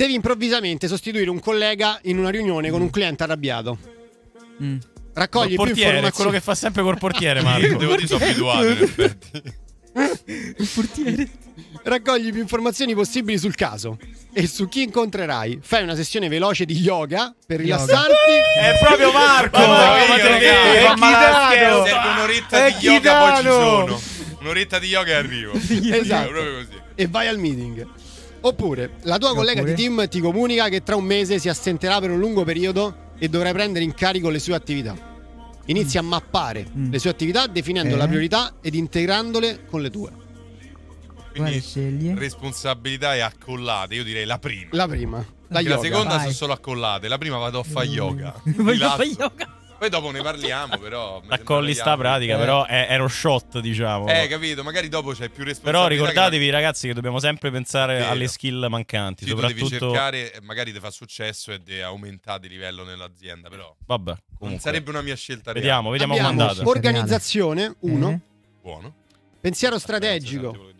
devi improvvisamente sostituire un collega in una riunione mm. con un cliente arrabbiato. Mm. Raccogli col più informazioni. È quello che fa sempre col portiere, (laughs) Marco. Devo dire, sono abituato in effetti. (laughs) Il portiere. Raccogli più informazioni possibili sul caso e su chi incontrerai. Fai una sessione veloce di yoga per yoga. rilassarti. È proprio Marco! Ma io, ragazzi, è un'oretta di yoga, poi ci sono. Un'oretta di yoga e arrivo. (laughs) esatto. È proprio così. E vai al meeting. Oppure la tua collega Oppure? di team ti comunica che tra un mese si assenterà per un lungo periodo e dovrai prendere in carico le sue attività. Inizia mm. a mappare mm. le sue attività definendo eh. la priorità ed integrandole con le tue. Quindi responsabilità e accollate, io direi la prima. La prima. La, la seconda Vai. sono solo accollate, la prima vado a fare mm. yoga. (laughs) Voglio fare yoga. Poi dopo ne parliamo, però. La Accolli sta pratica, però è, era un shot, diciamo. Eh, capito, magari dopo c'è più responsabilità. Però ricordatevi, che... ragazzi, che dobbiamo sempre pensare Vero. alle skill mancanti. Sì, soprattutto... devi cercare, eh, magari ti fa successo e de- aumentate di livello nell'azienda, però. Vabbè. Comunque. sarebbe una mia scelta. Reale. Vediamo, vediamo Abbiamo come andata. Organizzazione, 1 mm-hmm. Buono. Pensiero strategico. (laughs)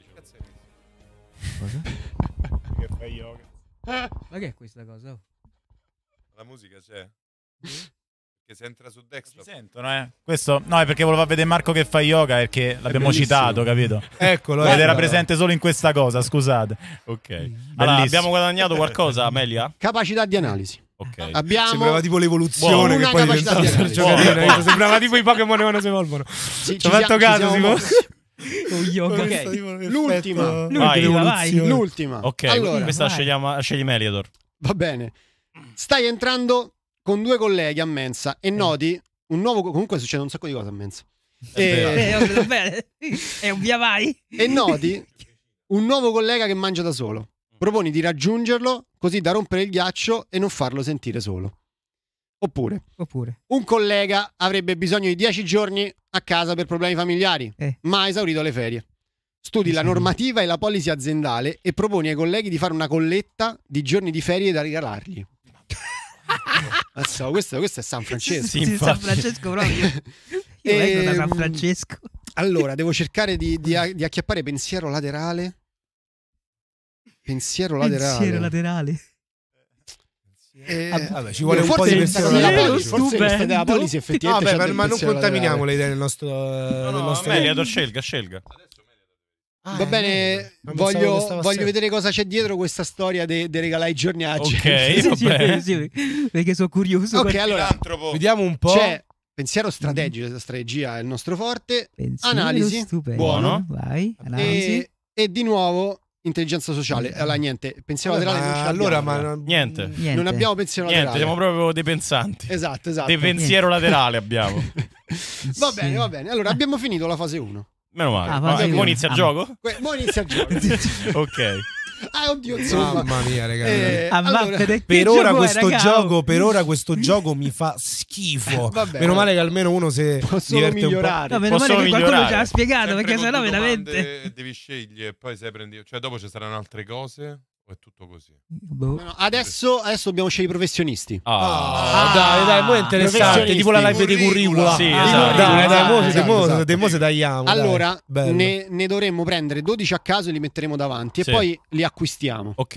che fai yoga. Ma che è questa cosa? La musica c'è. Che se entra su desktop. Ci sentono, eh? Questo, no, è perché volevo vedere Marco che fa yoga perché l'abbiamo citato, capito? (laughs) Eccolo. Ed era presente solo in questa cosa, scusate. Ok. Mm. Allora, abbiamo guadagnato qualcosa, Amelia? Capacità di analisi. Okay. Abbiamo sembrava tipo l'evoluzione che poi diventava Sergio Carino. sembrava tipo i Pokémon quando si evolvono. Ci, ci ho fatto caso, Simo. Okay. L'ultima, l'ultima, vai, vai. l'ultima. Ok, allora, questa scegliamo, scegli Meliador. Va bene. Stai entrando con due colleghi a mensa e eh. noti un nuovo. Comunque succede un sacco di cose a mensa. E, eh, eh è un via vai. E noti un nuovo collega che mangia da solo. Proponi di raggiungerlo così da rompere il ghiaccio e non farlo sentire solo. Oppure, Oppure. un collega avrebbe bisogno di dieci giorni a casa per problemi familiari, Eh. ma ha esaurito le ferie. Studi la normativa e la policy aziendale e proponi ai colleghi di fare una colletta di giorni di ferie da regalargli. (laughs) so, questo, questo, è San Francesco. Sì, sì, San Francesco proprio. (laughs) Io e, vengo da San ehm, Francesco. Allora, devo cercare di, di, (laughs) di acchiappare pensiero laterale. Pensiero laterale. Pensiero laterale. Eh, eh vabbè, ci vuole un po' di pensiero della Polisi. Forse questa della polis effettivamente. No, vabbè, ma non contaminiamo le idee del nostro. No, no, nostro meglio, scelga, scelga. Adesso Ah, Va bene, voglio, voglio vedere cosa c'è dietro questa storia di de i giornaggi. Ok, (laughs) sì, sì, sì, perché sono curioso. Ok, perché... allora vediamo un po'. C'è pensiero strategico, la strategia è il nostro forte. Pensiero analisi, stupendo. buono. Vai, analisi. E, e, di nuovo intelligenza sociale. Allora, niente, pensiero allora, laterale. allora, abbiamo, ma niente. niente. Non abbiamo pensiero niente, laterale. Siamo proprio dei pensanti. Esatto, esatto. Dei pensiero niente. laterale abbiamo. (laughs) va bene, va bene. Allora, ah. abbiamo finito la fase 1. Meno male. Ah, ah, mo inizia il ah, gioco? Que- mo inizia il gioco. (laughs) ok. Ah, oddio, Mamma mia, raga. Eh, eh allora, per, ora questo è, gioco, per ora questo gioco mi fa schifo. Eh, vabbè, meno male che almeno uno si posso diverte migliorare. No, meno posso male che migliorare. qualcuno ce l'ha spiegato, Sempre perché sennò veramente devi scegliere e poi se prendi, cioè dopo ci saranno altre cose è tutto così. Boh. No, adesso, adesso dobbiamo scegliere i professionisti. Ah. ah, ah dai, dai, mo è interessante. Tipo la live di curricula. Sì, esatto. Dai, dai, mo, esatto, esatto. mo, se tagliamo. Allora, ne, ne, dovremmo prendere 12 a caso e li metteremo davanti sì. e poi li acquistiamo. Ok.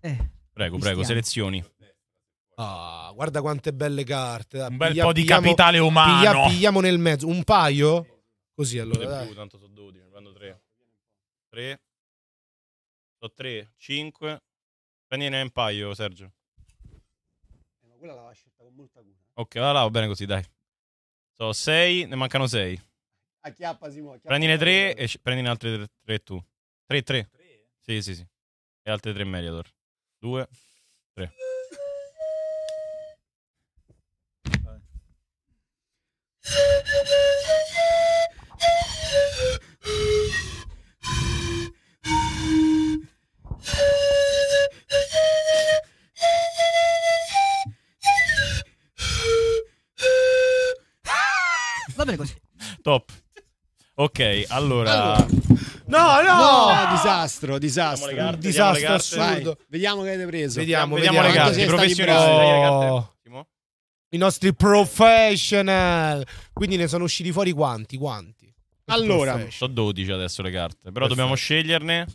Eh, prego, prego, selezioni. Ah, guarda quante belle carte. Un bel piglia, po' di pigliamo, capitale umano. Piglia, pigliamo nel mezzo. Un paio? Così allora. Dai. Più, tanto sono 12, ne prendo 3. 3. Sono 3, 5. Prendine un paio, Sergio. Eh, ma quella l'aveva scelta con molta cura. Ok, la lavo bene così, dai. Sono 6, ne mancano 6. A Acchiappa si acchiappa. Prendine 3 e sc- prendine altre 3 tu. 3, 3. Sì, sì, sì. E altre 3 Meriador. 2, 3. Vabbè. bene così. Top. Ok, allora... No, no! No, disastro, disastro. carte, disastro assurdo. Vai, vediamo che avete preso. Vediamo, vediamo, vediamo. le carte, professionisti. Oh. I nostri professional. Quindi ne sono usciti fuori quanti? Quanti? Allora, sono 12 adesso le carte, però Perfetto. dobbiamo sceglierne.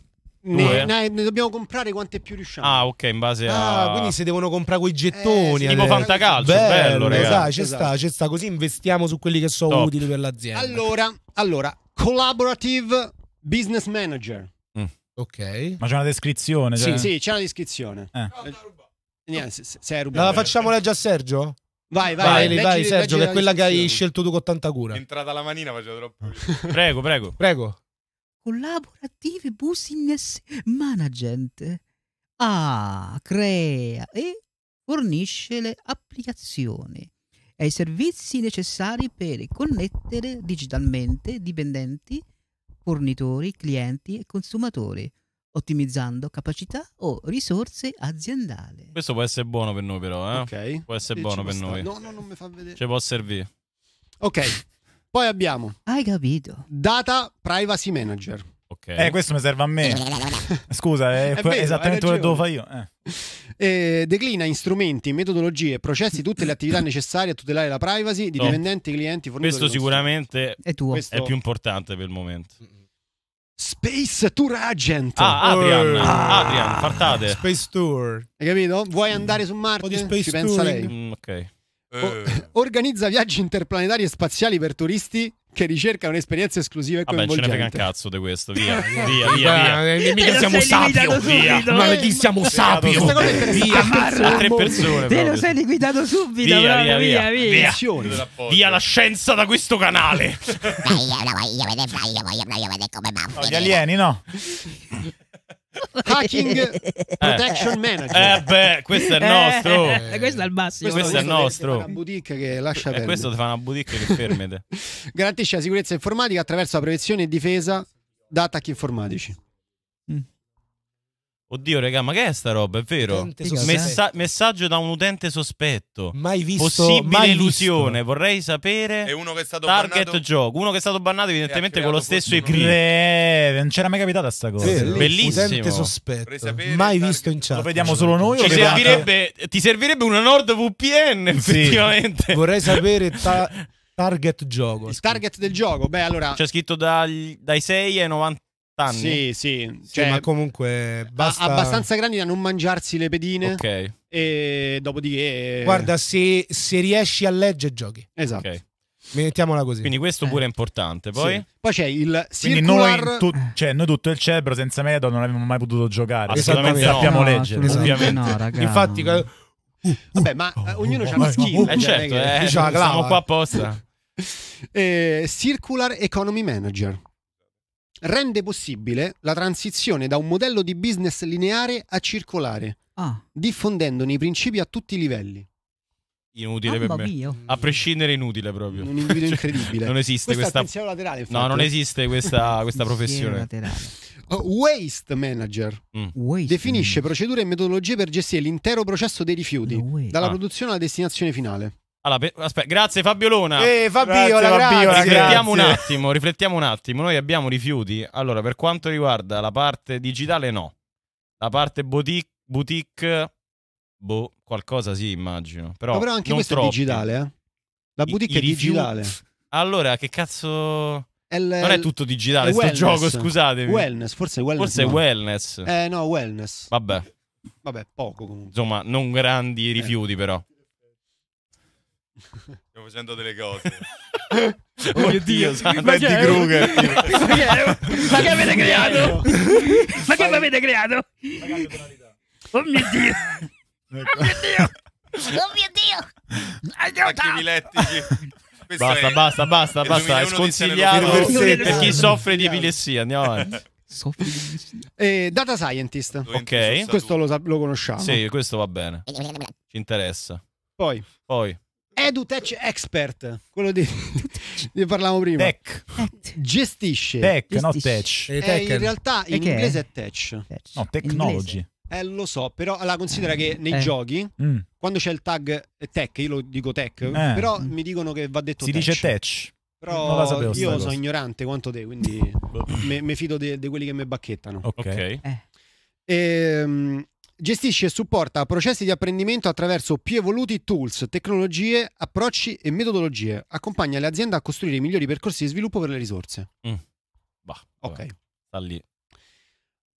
Ne, ne, ne, dobbiamo comprare quante più riusciamo. Ah, ok, in base ah, a. Ah, quindi se devono comprare quei gettoni. Eh, eh. tipo fantacalcio, bello, bello esatto, c'è esatto. sta, c'è sta, così investiamo su quelli che sono Top. utili per l'azienda. Allora, allora, collaborative business manager. Mm. Ok. Ma c'è una descrizione, cioè... Sì, sì, c'è una descrizione. Eh. eh no, se, se, se La facciamo leggere a Sergio? Vai, vai, vai, leggi, vai Sergio, leggi che è quella che hai scelto tu con tanta cura. È entrata la manina, faceva troppo. prego, prego. Prego. Collaborative Business Management. Ah, Crea e fornisce le applicazioni e i servizi necessari per connettere digitalmente dipendenti, fornitori, clienti e consumatori, ottimizzando capacità o risorse aziendali. Questo può essere buono per noi però, eh? Ok. Può essere e buono per sta. noi. No, no, non mi fa vedere. Ci può servire. Ok. Poi abbiamo. Hai capito. Data Privacy Manager. Ok. Eh, questo mi serve a me. (laughs) Scusa, eh, è, È vero, esattamente quello che devo fare io. Eh. Eh, declina strumenti, metodologie, processi tutte le attività necessarie a tutelare la privacy di No. dipendenti, clienti, fornitori. Questo sicuramente È tuo. Questo- è più importante per il momento. Space Tour Agent. Ah, Adrian, Ah. Adrian, partate. Space Tour. Hai capito? Vuoi andare su Marte? po' di space Ci pensa touring. lei. Mm, ok. O- organizza viaggi interplanetari e spaziali per turisti che ricercano un'esperienza esclusiva e Vabbè, ce ne frega un cazzo di questo, via, via, via. via. Eh, mica siamo sapio, via. Ma Eh, siamo sapio. Questa cosa è interessante. Via, a tre persone. Te lo sei liquidato subito, Via, proprio, via, via, via. via. Via la scienza da questo canale. gli alieni no. Hacking eh. Protection Manager. Eh beh, questo è il eh. nostro. Eh, questo è il massimo. Questo, questo è il nostro. Una boutique che lascia perdere. Eh, questo ti fa una boutique che fermete. (laughs) Garantisce la sicurezza informatica attraverso la prevenzione e difesa da attacchi informatici. Mm. Oddio, raga, ma che è sta roba? È vero? Messa- messaggio da un utente sospetto. Mai visto. Possibile mai illusione. Visto. Vorrei sapere. E uno che è stato Target bannato. gioco. Uno che è stato bannato, evidentemente, con lo stesso IP. non c'era mai capitata sta cosa. Sì, Bellissimo. Utente sospetto. Sapere, mai visto in chat. Lo vediamo solo noi. Ci servirebbe, ti servirebbe una NordVPN, effettivamente. Sì. Vorrei sapere. Ta- (laughs) target gioco. Il target del gioco, beh, allora. C'è scritto dai, dai 6 ai 90 anni? Sì, sì. Cioè, sì, ma comunque basta... abbastanza grandi da non mangiarsi le pedine. Ok. E dopodiché... Guarda, se, se riesci a leggere giochi. Esatto. Okay. Mettiamola così. Quindi questo pure è importante. Poi, sì. Poi c'è il circular... noi, tu, cioè, noi tutto il cerebro senza metodo non abbiamo mai potuto giocare. Assolutamente sappiamo no, leggere. No, ovviamente. No, raga, Infatti... No. Uh, uh, Vabbè, ma uh, ognuno uh, ha una skill. Eh, cioè, certo, che... eh, siamo qua apposta. (laughs) eh, circular Economy Manager rende possibile la transizione da un modello di business lineare a circolare, ah. diffondendone i principi a tutti i livelli. Inutile Mamma per me. Mio. A prescindere inutile proprio. Un invito (laughs) cioè, incredibile. non esiste Questo questa... Laterale, no, non esiste questa, questa professione. Laterale. Oh, waste Manager mm. waste definisce manager. procedure e metodologie per gestire l'intero processo dei rifiuti, dalla ah. produzione alla destinazione finale. Allora, aspetta, grazie Fabio Lona. Eh, Fabiola, grazie, Riflettiamo un attimo, riflettiamo un attimo. Noi abbiamo rifiuti. Allora, per quanto riguarda la parte digitale, no. La parte boutique, boutique boh, qualcosa sì, immagino. Però, però anche questo troppi. è digitale, eh? La boutique I, è i digitale. Allora, che cazzo... L, non è tutto digitale questo gioco, scusatemi. Wellness, forse wellness. Forse no. wellness. Eh no, wellness. Vabbè. Vabbè, poco comunque. Insomma, non grandi rifiuti eh. però. Stiamo facendo delle cose. Oh mio Dio, Dio ma che, Kruger. (laughs) ma che avete creato? ma che avete creato? Oh mio Dio. Ecco. Oh mio Dio. Oh mio Dio. Basta, basta, basta, basta. È sconsigliato per chi soffre di epilessia. Andiamo eh, avanti. Eh, data scientist. Ok. Questo lo, lo conosciamo. Sì, questo va bene. Ci interessa. Poi. Poi. EduTech Expert, quello di cui parlavamo prima. Tech. Gestisce. Tech, Gestisce. tech. Eh, tech. in realtà in inglese è tech. tech. No, technology. Eh, lo so, però allora, considera che nei eh. giochi, mm. quando c'è il tag eh, tech, io lo dico tech, eh. però mi dicono che va detto si tech. Si dice tech. Però sapevo, io sono cosa. ignorante quanto te, quindi (laughs) mi fido di quelli che mi bacchettano. Ok. okay. Eh. E, ehm, Gestisce e supporta processi di apprendimento attraverso più evoluti tools, tecnologie, approcci e metodologie. Accompagna le aziende a costruire i migliori percorsi di sviluppo per le risorse. Mm. Bah, ok. Sta lì.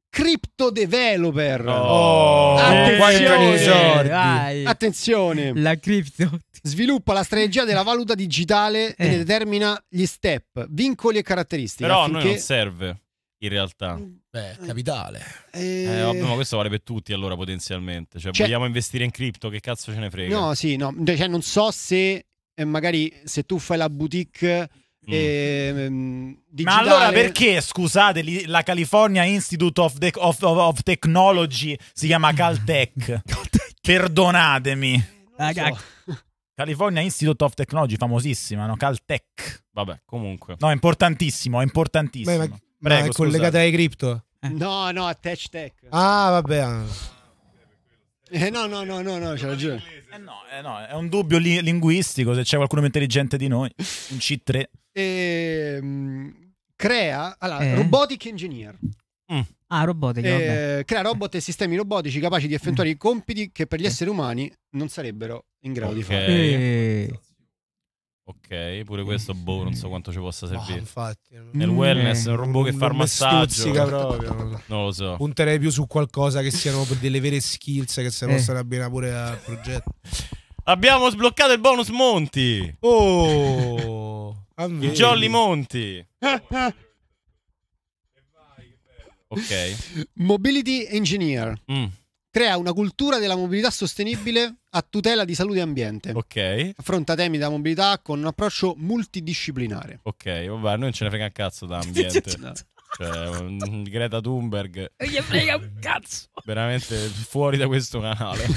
Crypto developer. Oh, oh. attenzione. Vai. attenzione. La crypto. Sviluppa la strategia della valuta digitale eh. e determina gli step, vincoli e caratteristiche. Però a noi non serve in realtà. Mm. Beh, mm. capitale. E... Eh, eh, vabbè, ma questo vale per tutti allora potenzialmente. Cioè, cioè, vogliamo investire in cripto, che cazzo ce ne frega? No, sì, no. Cioè, cioè non so se eh, magari se tu fai la boutique... Mm. Ehm, ma allora perché, scusate, la California Institute of, De of, of, of Technology si chiama Caltech? (laughs) Perdonatemi. Eh, so. (laughs) California Institute of Technology, famosissima, no? Caltech. Vabbè, comunque. No, è importantissimo, è importantissimo. Beh, Prego, Ma ah, è collegata ai cripto? Eh. No, no, a Tech Tech. Ah, vabbè. Ah. Eh, no, no, no, no, no, c'è ragione. Eh no, eh no, è un dubbio li- linguistico, se c'è qualcuno più intelligente di noi, un C3. Ehm, crea, allora, eh. Robotic Engineer. Mm. Ah, robotica. Eh, crea robot e sistemi robotici capaci di effettuare i compiti che per gli eh. esseri umani non sarebbero in grado okay. di fare. E... Eh. Ok, pure questo, boh, non so quanto ci possa servire. Oh, infatti, Nel mm, wellness, un robot che fa massaggio. proprio. Non lo so. Punterei più su qualcosa che siano delle vere skills che se no eh. sarebbero pure al progetto. Abbiamo sbloccato il bonus Monti. Oh, ah, il Jolly Monti. ok. Mobility Engineer. Mm crea una cultura della mobilità sostenibile a tutela di salute e ambiente. Ok. Affronta temi della mobilità con un approccio multidisciplinare. Ok, vabbè, non ce ne frega un cazzo da (laughs) ambiente. Cioè, no. Cioè, un, Greta Thunberg. E gli frega un cazzo. Veramente fuori da questo canale.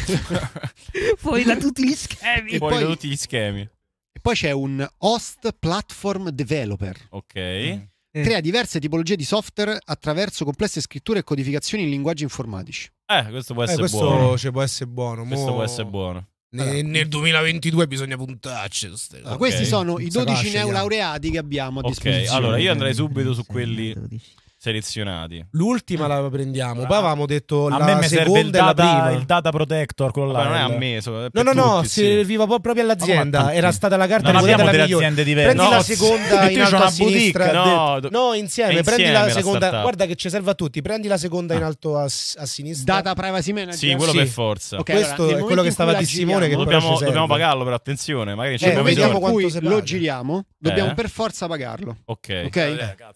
(laughs) fuori da tutti gli schemi. E fuori poi, da tutti gli schemi. E poi c'è un host platform developer. Ok. Mm. Crea diverse tipologie di software attraverso complesse scritture e codificazioni in linguaggi informatici. Eh, questo può eh, essere eh, questo buono. Cioè, può essere buono. Questo può essere buono. Ne, nel 2022 bisogna puntarci. Okay. Questi sono i 12 neolaureati che abbiamo a disposizione. Ok, Allora, io andrei subito su quelli. 12 selezionati. L'ultima la prendiamo. Poi avevamo detto a la me mi serve il data, il data protector. Quello là. non è a me. è no, no, tutti, no. Sì. Serviva proprio all'azienda. Era stata la carta di moneta delle aziende diverse. (laughs) Prendi no, la seconda in alto a sinistra. No, no insieme. Prendi la seconda. La guarda che ci serve a tutti. Prendi la seconda in ah. alto a, a sinistra. Data privacy manager. Sì, quello sì. per forza. Okay, Questo allora, è quello che stava di Simone. dobbiamo, pagarlo, per attenzione. Magari ci eh, vediamo quanto lo giriamo. Eh. Dobbiamo per forza pagarlo. Ok. Eh,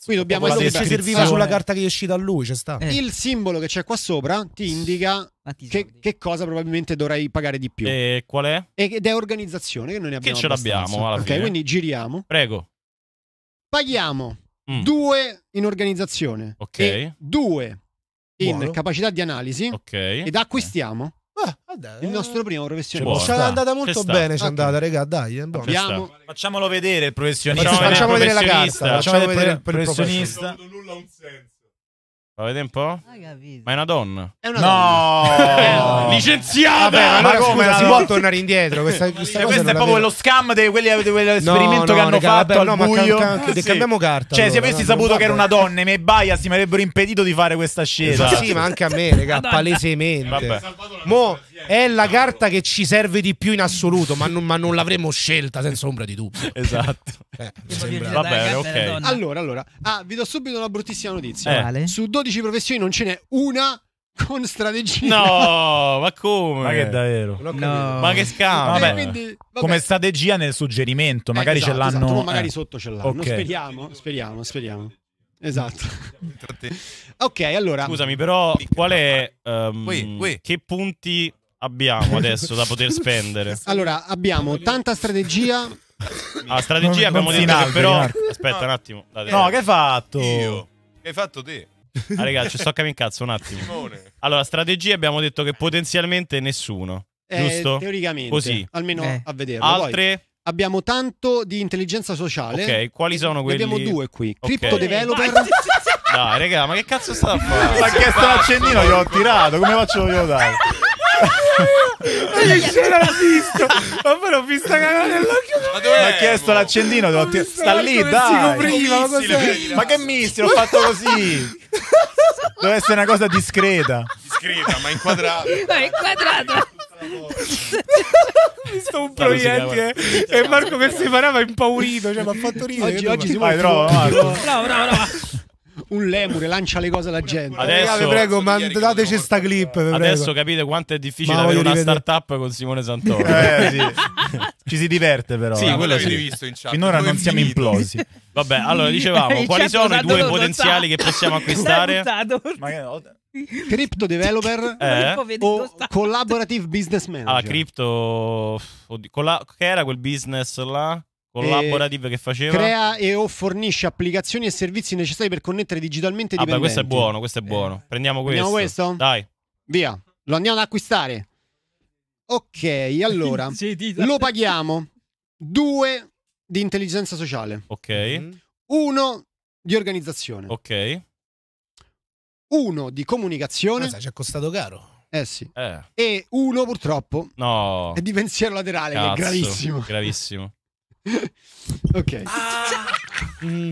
Quindi dobbiamo essere serviva sulla carta che è uscita a lui, c'è sta. Eh. Il simbolo che c'è qua sopra ti indica che, che, cosa probabilmente dovrai pagare di più. E qual è? Ed è organizzazione che noi ne abbiamo. Che ce l'abbiamo alla Ok, quindi giriamo. Prego. Paghiamo mm. due in organizzazione. Ok. due in Buono. capacità di analisi. Ok. Ed acquistiamo il eh, nostro primo professionista ci è andata molto bene ci è andata regà dai è buono. facciamolo vedere il professionista facciamo, vedere la carta facciamo vedere il professionista, professionista. Fa vedere un po'? Ma è una donna. È una donna. No! (laughs) Licenziata! Vabbè, ma, come si può tornare indietro? Questa, questa cioè, questo è proprio lo scam di quell'esperimento no, no, che hanno raga, fatto vabbè, al no, buio. Can, can, sì. Cambiamo carta. Cioè, allora, se avessi saputo che era una donna, i miei bias mi avrebbero impedito di fare questa scelta. Esatto. Sì, ma anche a me, raga, palesemente. Mo è la carta che ci serve di più in assoluto, ma non, ma non l'avremmo scelta senza ombra di dubbio. Esatto. Eh, Vabbè, ok. Allora, allora. Ah, vi do subito una bruttissima notizia. Eh. Su 12 11 professioni non ce n'è una con strategia. No, (laughs) ma come? Ma che davvero? No. Ma che scambio? Eh, vabbè. Quindi, vabbè. Come strategia nel suggerimento, eh, magari eh, esatto, ce esatto. l'hanno. Esatto. magari eh. sotto ce l'hanno. Okay. Speriamo, speriamo, speriamo. Esatto. (laughs) ok, allora. Scusami, però, qual è. Um, ehm, oui, oui. Che punti abbiamo adesso da poter spendere? (laughs) allora, abbiamo tanta strategia. La ah, strategia abbiamo non detto, però. Aspetta no. un attimo. Date. No, che hai fatto? Io. Che hai fatto te? Ah, raga, ci sto capendo cazzo un attimo. Simone. Allora, strategie abbiamo detto che potenzialmente nessuno. Eh, giusto? Teoricamente. Così. Almeno eh. a vederlo. Altre... Poi, abbiamo tanto di intelligenza sociale. Ok, quali sono quelli? Ne abbiamo due qui. Okay. Crypto developer. (laughs) Dai, raga, ma che cazzo sta a fare? Ma che sta l'accendino, ho tirato. Come faccio io dai? Io ce l'ho visto, ma poi l'ho vista cagare nell'occhio. Ma dove Mi ha chiesto l'accendino, sta lì, dai. Prima, ma che missile, l'ho fatto così. Deve essere una cosa discreta. Discreta, ma inquadrata. (laughs) Ma inquadrata. Visto un proiettile e Marco che separava impaurito, cioè mi ha fatto ridere. Oggi, oggi si può Vai, prova, Marco. Bravo, bravo, bravo un lemure, lancia le cose alla gente. Adesso, vi prego, mandateci sta clip. Adesso capite quanto è difficile avere una startup con Simone Santoro. Eh, sì. (laughs) Ci si diverte, però. Sì, eh. quello sì. visto in chat. Finora Dove non siamo implosi. (laughs) Vabbè, allora dicevamo, Il quali sono i due cioè, potenziali sa. che possiamo acquistare? Oh, crypto developer eh. o collaborative business ah, manager? Ah, crypto. Che era quel business là? collaborative che faceva. Crea e o fornisce applicazioni e servizi necessari per connettere digitalmente i ah, dipendenti. questo è buono, questo è buono. Eh. Prendiamo questo. Prendiamo questo? Dai. Via, lo andiamo ad acquistare. Ok, allora (laughs) lo paghiamo. Due di intelligenza sociale. Ok. Mhm. Uno di organizzazione. Ok. Uno di comunicazione. Ah, ci è costato caro. Eh sì. Eh. E uno purtroppo no. è di pensiero laterale, Cazzo, che è gravissimo. Gravissimo ok. Ah. Mm.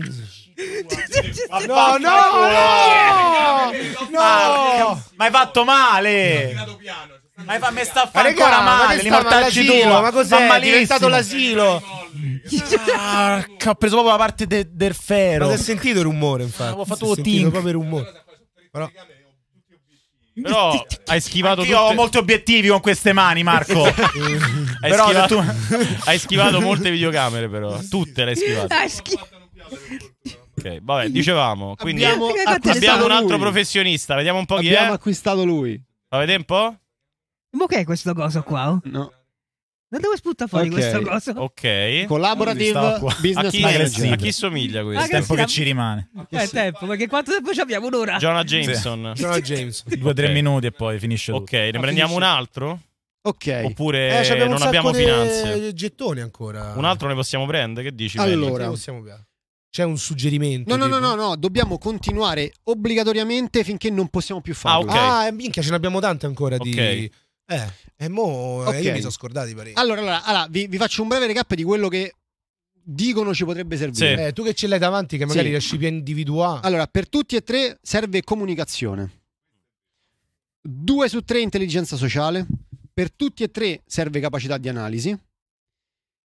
No, no, no, no, ma hai fatto male. Ma fa, mi sta a fare ancora male, li mortaggi tuo. Ma cos'è? Ma è diventato l'asilo. Ah, ho preso proprio la parte de, del ferro. Ma si è sentito il rumore, infatti. Avevo fatto si è sentito proprio il rumore. Però... Però hai schivato Io tutte... ho molti obiettivi con queste mani, Marco. (laughs) hai, però schivato... Tu... (laughs) hai schivato molte videocamere, però. Tutte le hai schivate. Hai schivato. Ok, vabbè, dicevamo. Quindi abbiamo, abbiamo un altro lui. professionista. Vediamo un po' chi abbiamo è. Abbiamo acquistato lui. La vedete un po'? Ma che è questo coso qua? Oh? No. Da dove sputta fuori okay. questo coso? Ok. Collaborative business a chi, A chi somiglia questo? Ah, il tempo che ci rimane. È eh, tempo, perché quanto tempo ci abbiamo? Un'ora. Jonah Jameson. Sì. Jonah Jameson. Due o tre minuti e poi finisce Ok, ne ah, prendiamo finisce. un altro? Ok. Oppure eh, abbiamo non abbiamo finanze. gettoni ancora. Un altro ne possiamo prendere? Che dici? Allora. Possiamo... C'è un suggerimento? No, no, tipo... no, no, no, dobbiamo continuare obbligatoriamente finché non possiamo più farlo. Ah, okay. ah minchia, ce ne abbiamo tante ancora okay. di... Eh. E eh, mo eh, okay. io mi sono scordati parecchio. Allora, allora, allora vi, vi, faccio un breve recap di quello che dicono ci potrebbe servire. Sì. Eh, tu che ce l'hai davanti, che magari sì. riesci a individuare. Allora, per tutti e tre serve comunicazione. Due su tre intelligenza sociale. Per tutti e tre serve capacità di analisi.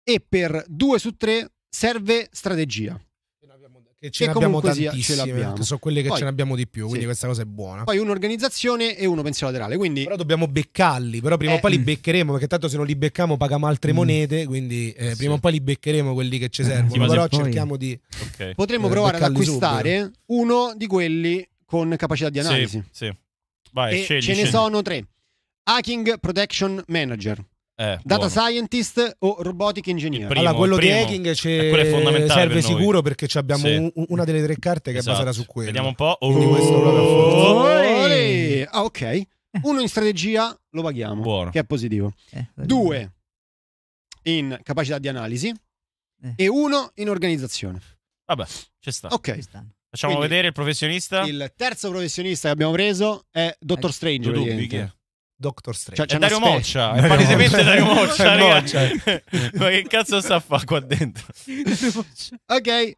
E per due su tre serve strategia. Che ce ne abbiamo tantissime, sono quelle che poi, ce ne abbiamo di più, quindi sì. questa cosa è buona. Poi un'organizzazione e uno pensiero laterale, quindi... Però dobbiamo beccarli, però prima eh, o poi li beccheremo, perché tanto se non li becchiamo paghiamo altre mm. monete, quindi eh, sì. prima o poi li beccheremo quelli che ci eh, servono, sì, però poi... cerchiamo di... Okay. Eh, potremmo eh, provare ad acquistare subito. uno di quelli con capacità di analisi. Sì, Vai, scegli, ce scegli. ne sono tre. Hacking Protection Manager. Eh, Data buono. scientist o robotic engineer? Primo, allora, quello di hacking eh, ci serve per sicuro perché abbiamo sì. un, una delle tre carte che esatto. è basata su quello. Vediamo un po'. Oh. Oh. Ah, ok. Uno in strategia lo paghiamo, buono. che è positivo. Eh, Due in capacità di analisi eh. e uno in organizzazione. Vabbè, ci sta. Ok. Ci sta. Facciamo Quindi, vedere il professionista. Il terzo professionista che abbiamo preso è Dottor eh, Strange. Ludovic. Doctor Strange. Cioè, Dario Moccia, è palesemente Dario Moccia, Moccia. (laughs) Ma che cazzo sta a fare qua dentro? (laughs) ok.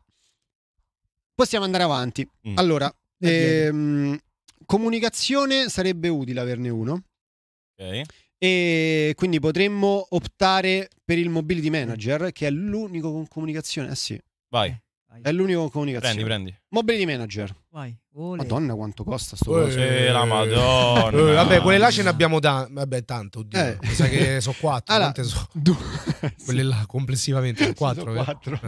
Possiamo andare avanti. Mm. Allora, eh, ehm, comunicazione sarebbe utile averne uno. Ok. E quindi potremmo optare per il mobility manager, che è l'unico con comunicazione. Eh sì. Vai. È l'unico comunicazione. Prendi, prendi. Mobili manager. Vai. Olè. Madonna quanto costa sto eh, coso. Eh, eh la eh, madonna. Eh, vabbè, quelle là ce ne abbiamo da, vabbè, tanto, oddio. Eh. Mi che sono quattro, allora, so. du... (laughs) quelle là complessivamente sono (laughs) quattro. Sono quattro.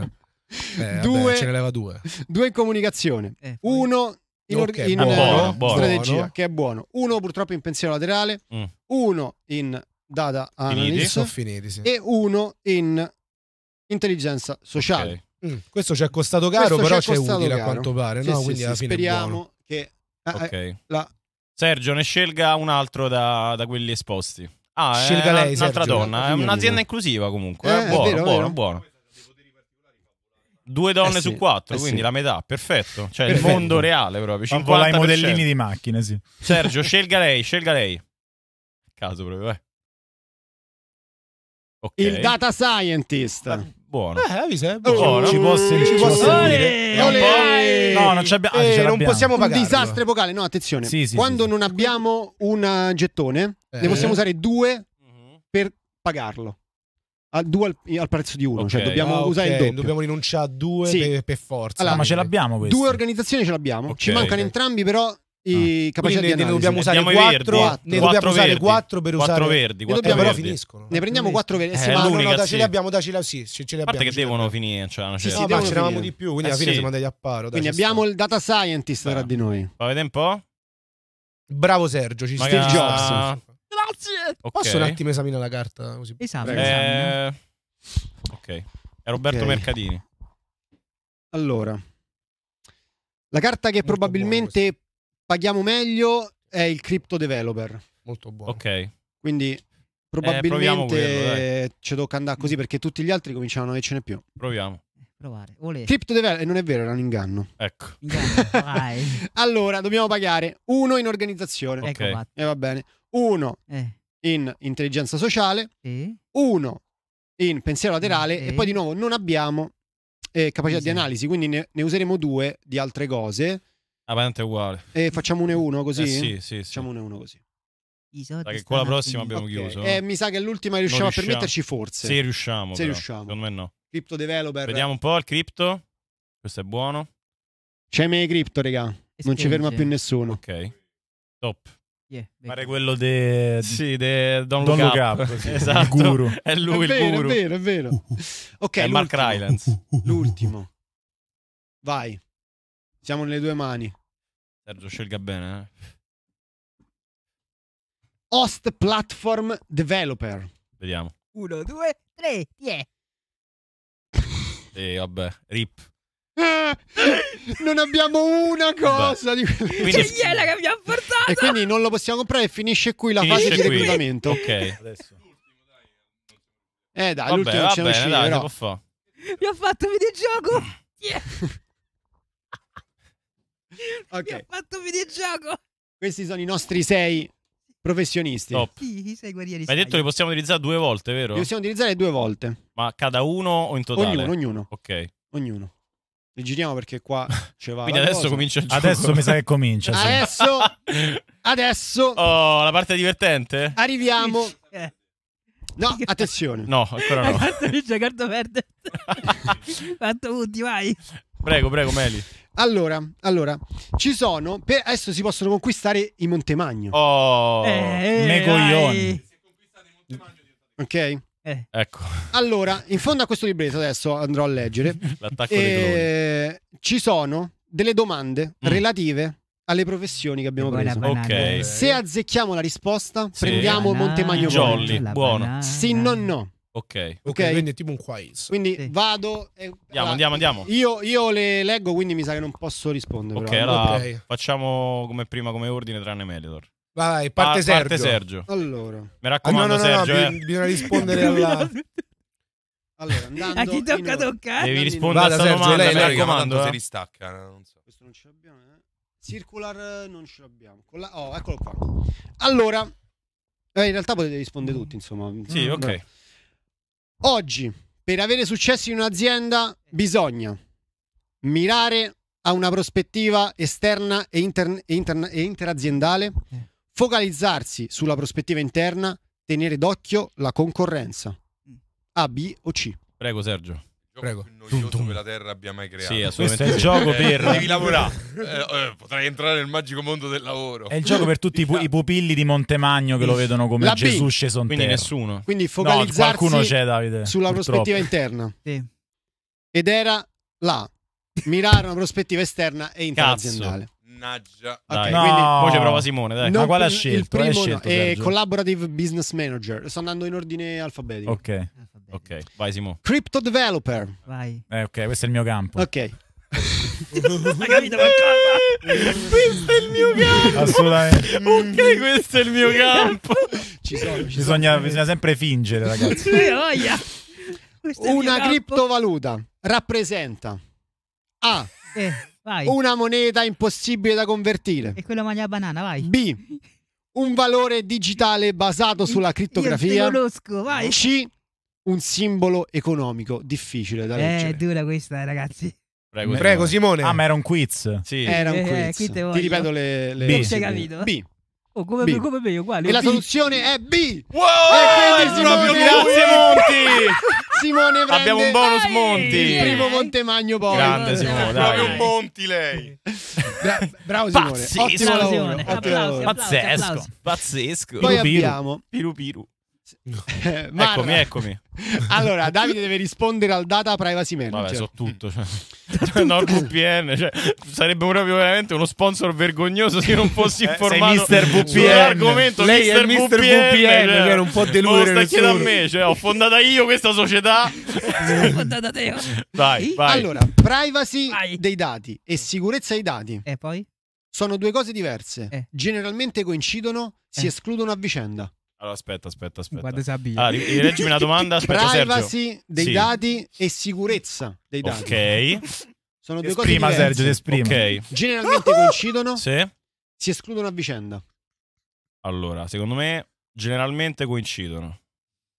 Beh, due, vabbè, ce ne leva due. Due in comunicazione. Eh, Uno in, okay, in buono, buono. strategia, buono. che è buono. Uno purtroppo in pensiero laterale. Mm. Uno in data analysis. Finiti. E uno in intelligenza sociale. Okay. Mm, questo ci è costato caro, questo però c'è utile caro. a quanto pare. Sì, no? sì, Quindi sì, alla fine speriamo che ah, okay. Eh, la... Sergio ne scelga un altro da, da quelli esposti. Ah, scelga lei, un'altra Sergio, donna. È un'azienda inclusiva comunque. Eh, eh, buono, vero, buono, vero. buono. Due donne eh sì, su quattro, eh quindi sì. la metà, perfetto. Cioè perfetto. il mondo reale proprio. 50%. Vola i modellini di macchine, sì. Sergio, (laughs) scelga lei, scelga lei. Caso proprio, eh. Okay. Il data scientist. Ah, buono. Eh, vi serve. Eh? Buono. Ci può sentire. No, non, abbiamo... ah, eh, non possiamo pagare. Disastro epocale, no, attenzione. Sì, sì, Quando sì, non abbiamo un eh, gettone, eh. ne possiamo usare due mhm. per pagarlo. A due al, al, prezzo di uno, cioè okay. cioè dobbiamo ah, okay. usare il doppio. Dobbiamo rinunciare a due per, per, forza. Allora, ah, ma ce l'abbiamo questo. Due organizzazioni ce l'abbiamo. Okay. Ci mancano entrambi, però i ah. capacità ne, dobbiamo usare 4 ne dobbiamo usare 4 per usare 4 verdi, 4 dobbiamo, verdi. però finiscono ne prendiamo 4 verdi eh, sì, ma no, no, da, ce li abbiamo da ce li, sì, ce, li abbiamo, a parte che devono finire cioè, no, sì, sì, no, ma ce ne avevamo di più quindi eh, alla fine siamo andati a paro quindi abbiamo il data scientist tra di noi va vedere un po' bravo Sergio ci Steve Jobs grazie posso un attimo esaminare la carta così eh, ok è Roberto Mercadini allora la carta che probabilmente paghiamo meglio è il crypto developer. Molto buono. Ok. Quindi eh, probabilmente ci tocca andare così perché tutti gli altri cominciavano e ce n'è più. Proviamo. Provare. Volete. Crypto developer, non è vero, era un inganno. Ecco. Inganno, (laughs) allora, dobbiamo pagare uno in organizzazione. Ecco, okay. Ecco e va bene. Uno eh. in intelligenza sociale. Sì. Uno in pensiero laterale. Sì. E poi di nuovo non abbiamo eh, capacità sì. di esatto. analisi, quindi ne, ne useremo due di altre cose. Ah, è uguale. E facciamo 1-1 così? Eh, sì, sì, sì. Facciamo 1-1 così. Perché con la prossima abbiamo okay. chiuso. Eh, eh mi sa che è l'ultima riusciamo, riusciamo, a permetterci, forse. Se riusciamo. Se però. riusciamo. Secondo me no. Crypto developer. Vediamo un po' il crypto. Questo è buono. C'è me crypto, raga. E non ci ferma più nessuno. Ok. Top. Yeah, Pare quello de... sì, de Don, Don Look, Up. Look Up, sì. esatto. guru. È lui è vero, il guru. È vero, è vero. Uh, uh. Ok, Mark Rylance. L'ultimo. Vai. Siamo nelle due mani. Sergio, scelga bene. Eh? Host Platform Developer. Vediamo. Uno, due, tre, yeah. E vabbè, rip. (laughs) non abbiamo una cosa Beh. di quelle quindi... C'è Iela che abbiamo portato. E quindi non lo possiamo comprare finisce qui la finisce fase qui. di reclutamento. Ok. Adesso. Eh dai, vabbè, l'ultimo va ce bene, dai, uscire, dai, però. Abbiamo fatto videogioco. Yeah. Mm. (laughs) ok. Mi fatto un videogioco. Questi sono i nostri sei professionisti. Top. Chi, sei guerrieri? Ma hai detto che li possiamo utilizzare due volte, vero? Li possiamo utilizzare due volte. Ma cada uno o in totale? Ognuno, ognuno. Ok. Ognuno. Li giriamo perché qua (laughs) ce va. Quindi adesso cosa. comincia il gioco. Adesso mi sa che comincia. Sì. Adesso. (laughs) adesso. Oh, la parte divertente? Arriviamo. Eh. No, attenzione. No, ancora no. Hai (laughs) fatto vince carta verde. fatto punti, vai. Prego, prego, Meli. Allora, allora, ci sono. Per adesso si possono conquistare i Montemagno. Oh, eh, me coglioni. Ok. Eh. Ecco. Allora, in fondo a questo libretto adesso andrò a leggere. L'attacco eh, Ci sono delle domande mm. relative alle professioni che abbiamo preso. Okay. Se azzecchiamo la risposta, sì. prendiamo Montemagno Jolly, buono. Sì, no, no. Ok. Ok, quindi è tipo un quiz. Quindi Sì. vado. e- Andiamo, allora, andiamo, andiamo. Io, io le leggo, quindi mi sa che non posso rispondere. Ok, allora Ok. facciamo come prima, come ordine, tranne Melitor. Vai, vai, Pa- parte Sergio. Allora, Mi Ah, no, raccomando, no, no, no, Sergio, eh. bisogna rispondere alla... (laughs) allora, A chi in tocca ordine. toccare? devi rispondere Vada, a Sergio, domanda, lei- mi raccomando, raccomando. Eh. ristacca. Eh, non so. Questo non ce l'abbiamo, eh? Circular eh, non ce l'abbiamo. Con la- Oh, eccolo qua. Allora, eh, in realtà potete rispondere tutti, insomma. Sì, Mm, ok. Oggi, per avere successo in un'azienda, bisogna mirare a una prospettiva esterna e, inter- e, inter- e interaziendale, eh. focalizzarsi sulla prospettiva interna, tenere d'occhio la concorrenza. Mm. A, B o C. Prego Sergio. Prego. più noioso che la Terra abbia mai creato. Sì, Questo è il gioco eh, per... Eh, devi lavorare. (laughs) Eh, eh, potrai entrare nel magico mondo del lavoro. È il gioco per tutti i, pu- i pupilli di Montemagno che lo vedono come Gesù sceso Quindi terra. nessuno. Quindi focalizzarsi no, c'è, Davide, sulla purtroppo. prospettiva interna. Sì. Ed era là. Mirare una prospettiva esterna e interaziendale. Mannaggia. Dai, okay, no. quindi... Poi ci prova Simone, dai. Non Ma quale ha scelto? Il primo scelto, no. è Collaborative Business Manager. Sto andando in ordine alfabetico. Ok. Alfabetico. Ok, vai Simone. Crypto Developer. Vai. Eh, ok, questo è il mio campo. Ok. (laughs) Hai capito qualcosa? questo è il mio campo. Assolutamente. ok, questo è il mio campo. ci sono, ci bisogna, sono. bisogna sempre fingere, ragazzi. Una criptovaluta rappresenta A. Eh. Vai. Una moneta impossibile da convertire. E quella maglia banana, vai. B. Un valore digitale basato sulla criptografia. Io conosco, vai. C. Un simbolo economico difficile da eh, leggere. Eh, dura questa, ragazzi. Prego, Prego Simone. Ah, ma era un quiz. Sì. Era un eh, eh, quiz. Eh, Ti ripeto le... le... B. B. Oh, come, B. come me, uguale. E la B. soluzione è B. Wow, e quindi Simone... grazie Monti. (laughs) Simone prende... Abbiamo un bonus Vai. Monti. Il primo Montemagno poi. Grande Simone, dai. un Monti lei. Bra- bravo Simone. Pazzesco. Ottimo lavoro. Simone. Applausi, applausi, pazzesco. Applausi. Pazzesco. Poi piru, abbiamo piru piru. Mara, (laughs) eh, eccomi, eccomi. (laughs) Allora, Davide deve rispondere al data privacy manager. Vabbè, cioè. so tutto. Cioè, (laughs) cioè NordVPN, cioè, sarebbe proprio veramente uno sponsor vergognoso se non fossi eh, informato eh, Mister VPN. Lei Mister è Mister VPN, VPN cioè, cioè, non può deludere nessuno. chiedendo a me, cioè, ho fondata io questa società. L'ho fondata te. Oh. Vai, vai. Allora, privacy vai. dei dati e sicurezza dei dati. E poi? Sono due cose diverse. Eh. Generalmente coincidono, si eh. escludono a vicenda. Allora, aspetta, aspetta, aspetta. Guarda Sabia. Allora, rileggimi una domanda. (laughs) Aspetta, Privacy Sergio. dei sì. dati e sicurezza dei dati. Ok. (laughs) Sono due cose Prima diverse. Sergio, esprima. Okay. Generalmente coincidono. Sì. Si escludono a vicenda. Allora, secondo me generalmente coincidono.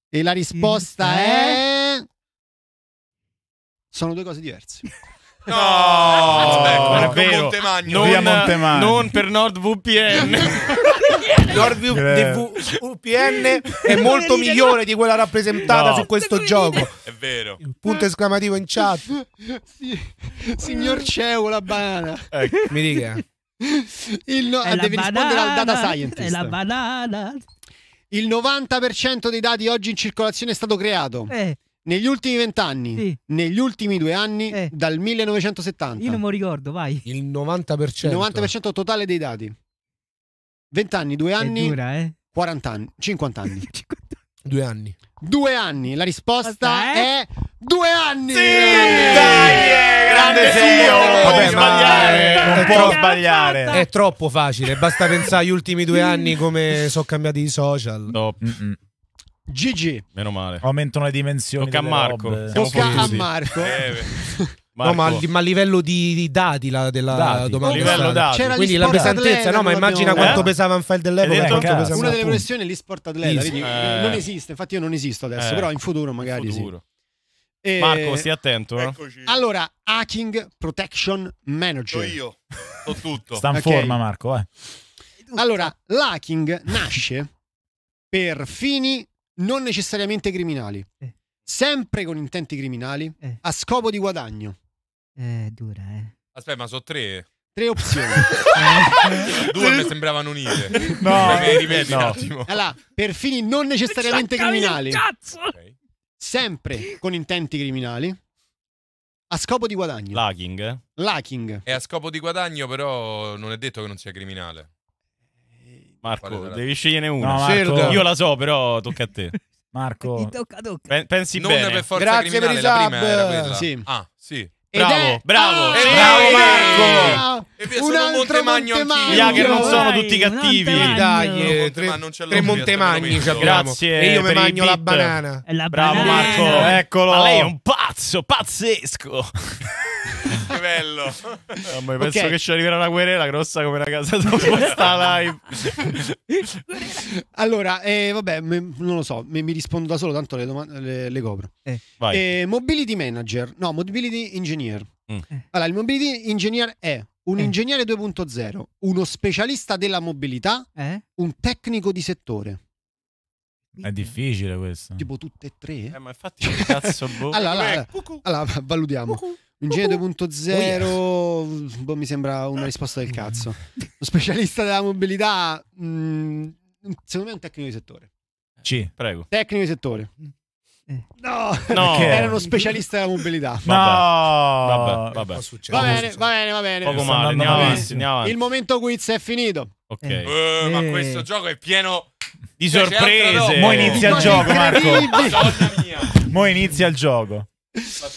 E la risposta mm. Eh? è Sono due cose diverse. No, (laughs) Aspetta, è vero. Montemagno. Non, via Montemagno. non per NordVPN. Norview VPN è molto migliore di quella rappresentata no. su questo gioco. È vero. Punto esclamativo in chat. Sì. Signor Ceo, la banana. Eh, mi dica. Il no- devi banana, rispondere al data scientist. È la banana. Il 90% dei dati oggi in circolazione è stato creato. Eh. Negli ultimi vent'anni, sì. negli ultimi due anni, eh. dal 1970. Io non mi ricordo, vai. Il 90%. Il 90% totale dei dati. 20 anni, 2 anni, dura, eh? 40 anni, 50 anni. 50. Due anni. Due anni, la risposta è... è... Due anni! Sì! Dai, eh, grande zio, Vabbè, non può sbagliare. È troppo facile, basta pensare agli ultimi due anni come sono cambiati i social. No. mm Meno male. Aumentano le dimensioni. Tocca a Marco. Tocca a Marco. Eh, (laughs) No, ma, ma, a livello di, di dati la, della dati. domanda. A livello dati. C'era Quindi la pesantezza, no, ma immagina eh? quanto eh? pesava un file dell'epoca. Quanto pesava una delle pressioni è l'esport atleta, vedi, eh. non esiste, infatti io non esisto adesso, eh. però in futuro magari in futuro. Sì. Eh, e... Marco, stia attento. Eh. Allora, Hacking Protection Manager. Sto io, ho tutto. Sta in okay. forma Marco, eh. Allora, l'hacking nasce per fini non necessariamente criminali, eh. sempre con intenti criminali, a scopo di guadagno eh, dura, eh. Aspetta, ma sono tre. Tre opzioni. (laughs) Eh. Due mi sembravano unite. No, cioè, Mi ripeti un attimo. Allora, per fini non necessariamente criminali, Cazzo! Ok. sempre con intenti criminali, a scopo di guadagno. Lacking. Lacking. E a scopo di guadagno, però non è detto che non sia criminale. Marco, devi sceglierne una. No, Marco. Certo. Io la so, però tocca a te. Marco, Ti tocca, tocca. pensi non bene. per forza Grazie criminale, per i la prima era quella. Sì. Ah, sì. Bravo, bravo. Ah, bravo, E via, un sono Montemagno, Montemagno non sono Dai, tutti cattivi. Dai, tre, eh, Montemagno, tre Montemagni ci abbiamo. Grazie. E io mi mangio la banana. la banana. Bravo Marco, eccolo. Ma lei è un pazzo, pazzesco. (laughs) che bello. No, okay. Penso che ci arriverà una querela grossa come una casa dopo (laughs) sta live. (laughs) allora, eh, vabbè, me, non lo so, me, mi rispondo da solo, tanto le, domande, le, le copro. Eh. Eh, mobility manager, no, mobility engineer. Mm. Eh. Allora, il mobility engineer è un eh. ingegnere 2.0, uno specialista della mobilità, eh? un tecnico di settore. È difficile questo. Tipo tutte e tre? Eh, ma infatti (laughs) che cazzo boh. allora, allora, eh, allora, valutiamo. Cucù. Ingegnere 2.0, boh, mi sembra una risposta del cazzo. Lo (laughs) specialista della mobilità, mh, mm, secondo me è un tecnico di settore. Sì, prego. Tecnico di settore. Mm. No, no. era uno specialista della mobilità. No, vabbè, vabbè. Va bene, va bene, va bene. Poco male, andiamo avanti, andiamo avanti. Il momento quiz è finito. Ok. Eh, eh. Ma eh. questo gioco è pieno di sorprese. Mo inizia il gioco, Marco. Mo inizia il gioco.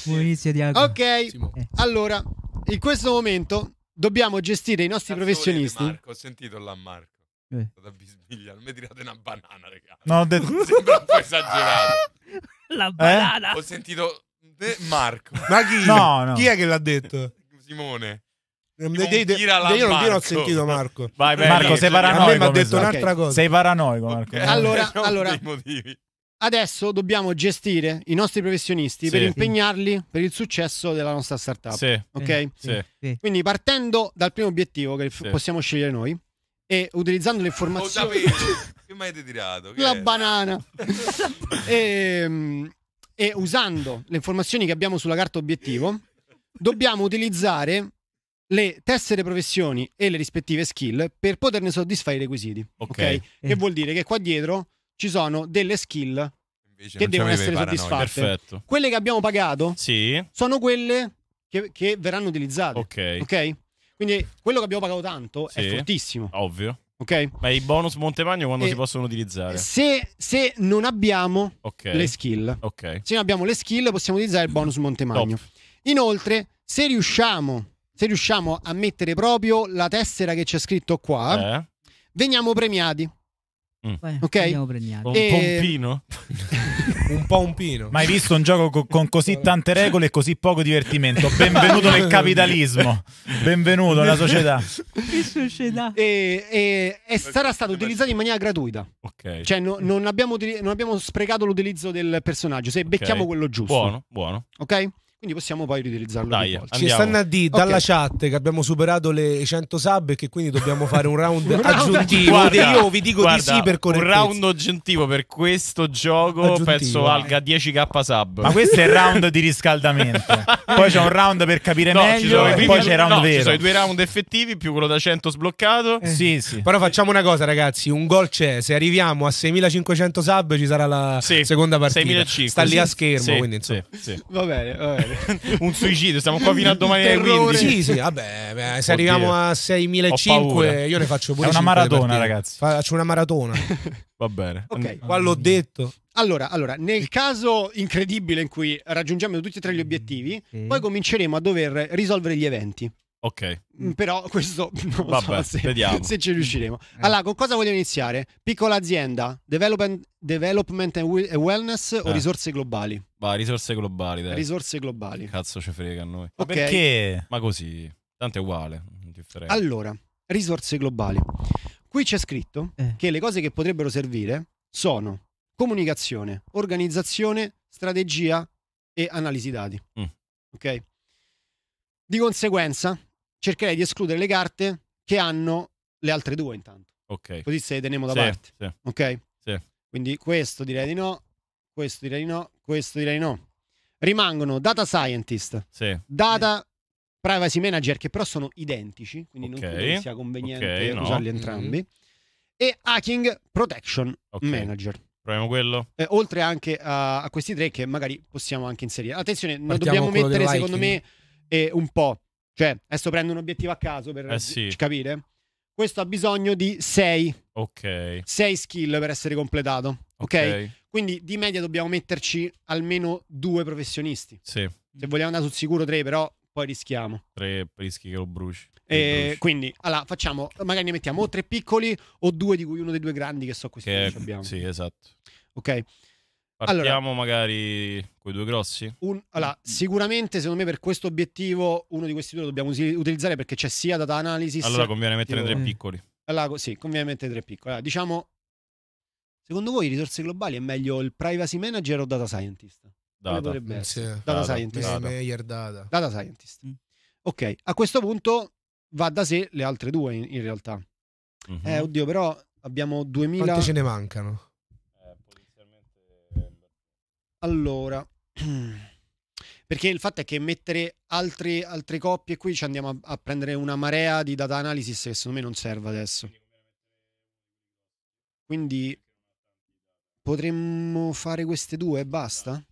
Mo inizia Diago. Ok. Eh. Allora, in questo momento dobbiamo gestire i nostri Cazzone professionisti. Marco, ho sentito là Marco. Eh. non mi tirate una banana, raga. No, ho detto... (laughs) Sembra un po' esagerato. (laughs) La eh? banana. Ho sentito De Marco. (laughs) Ma chi? No, no. Chi è che l'ha detto? Simone. Simone dei, dei, io non, io ho sentito Marco. Vai, vai, Marco, sei paranoico. mi ha detto un'altra cosa. Sei paranoico, Marco. (laughs) Okay. Allora, allora adesso dobbiamo gestire i nostri professionisti sì. per impegnarli per il successo della nostra startup. Sì. Ok? Sì. Quindi partendo dal primo obiettivo che possiamo scegliere noi e utilizzando le informazioni... (laughs) Che mai ti tirato? Che la è? banana. (laughs) e, ehm, e usando le informazioni che abbiamo sulla carta obiettivo, dobbiamo utilizzare le tessere professioni e le rispettive skill per poterne soddisfare i requisiti. Ok. okay? Che eh. vuol dire che qua dietro ci sono delle skill Invece che devono essere soddisfatte. Perfetto. Quelle che abbiamo pagato sì. sono quelle che, che verranno utilizzate. Ok. okay? Quindi quello che abbiamo pagato tanto sì. è fortissimo. Ovvio. Ok? Ma i bonus Montepagno quando e si possono utilizzare? Se, se non abbiamo okay. le skill. Okay. Se non abbiamo le skill possiamo utilizzare il bonus Montepagno. Top. Inoltre, se riusciamo, se riusciamo, a mettere proprio la tessera che c'è scritto qua, eh. veniamo premiati. Mm. Ok, un e... pompino, un pompino. Eh, (laughs) Ma hai visto un gioco co- con così tante regole e così poco divertimento? Benvenuto nel capitalismo, benvenuto nella società. Che (laughs) società. E, e, e, sarà stato utilizzato in maniera gratuita. Ok, cioè no, non, abbiamo, non, abbiamo, sprecato l'utilizzo del personaggio. Se okay. becchiamo quello giusto, buono, buono. Ok. Quindi possiamo poi riutilizzarlo. Dai, ci stanno a dire dalla okay. chat che abbiamo superato le 100 sub e che quindi dobbiamo fare un round (laughs) aggiuntivo. guarda, io vi dico guarda, di sì per correttezza. Un round aggiuntivo per questo gioco penso valga 10k sub. Ma questo è il round di riscaldamento. (laughs) poi c'è un round per capire no, meglio e poi c'è il round no, vero. Ci sono i due round effettivi più quello da 100 sbloccato. Eh. Sì, sì. Però facciamo una cosa ragazzi, un gol c'è, se arriviamo a 6500 sub ci sarà la sì. seconda partita. 6500. Sta lì a schermo, sì, quindi insomma. Sì, sì. Va bene, va bene. (laughs) un suicidio, stiamo qua fino a domani alle 15. Sì, sì, vabbè, beh, se Oddio. arriviamo a 6.500 io ne faccio pure È una maratona, ragazzi. Faccio una maratona. (laughs) Va bene. Ok, qua l'ho detto. Allora, allora, nel caso incredibile in cui raggiungiamo tutti e tre gli obiettivi, mm. poi cominceremo a dover risolvere gli eventi. Ok. Mm, però questo (laughs) non Vabbè, so se, se, ci riusciremo. Mm. Allora, con cosa vogliamo iniziare? Piccola azienda, development, development and wellness eh. o risorse globali? Va, risorse globali, dai. Risorse globali. Cazzo ci frega a noi. Okay. Ma perché? Ma così, tanto è uguale. Allora, risorse globali. Qui c'è scritto eh. che le cose che potrebbero servire sono comunicazione, organizzazione, strategia e analisi dati. Mm. Ok? Di conseguenza, cercherei di escludere le carte che hanno le altre due intanto. Ok. Così se le teniamo da sì, parte. Sì. Ok? Sì. Quindi questo direi di no, questo direi di no, questo direi di no. Rimangono data scientist, data privacy manager che però sono identici, quindi okay. non credo sia conveniente okay, no. usarli mm-hmm. entrambi. Mm-hmm. E hacking protection okay. manager. Proviamo quello. Eh, oltre anche a, a, questi tre che magari possiamo anche inserire. Attenzione, non dobbiamo mettere secondo me eh, un po' Cioè, adesso prendo un obiettivo a caso per eh sì. capire. Questo ha bisogno di 6. Ok. 6 skill per essere completato. Okay? ok. Quindi di media dobbiamo metterci almeno due professionisti. Sì. Se vogliamo andare sul sicuro 3, però poi rischiamo. 3 rischi che lo bruci. E quindi allora, facciamo, magari ne mettiamo o tre piccoli o due di cui uno dei due grandi che so questi che, che abbiamo. Sì, esatto. Ok. Partiamo allora, magari con i due grossi? Un, allora, sicuramente secondo me per questo obiettivo uno di questi due lo dobbiamo usi- utilizzare perché c'è sia data analysis. Allora conviene mettere tre mm. piccoli. Allora, sì, conviene mettere tre piccoli. Allora, diciamo, secondo voi risorse globali è meglio il privacy manager o data scientist? Data. Potrebbe mm, sì. data, data, scientist. Data. data. data scientist. Mm. Ok, a questo punto va da sé le altre due in, in realtà. Mm-hmm. Eh, oddio, però abbiamo 2000... Quante ce ne mancano? Allora, (clears throat) perché il fatto è che mettere altre, altre coppie qui ci andiamo a, a, prendere una marea di data analysis che secondo me non serve adesso. Quindi potremmo fare queste due e basta?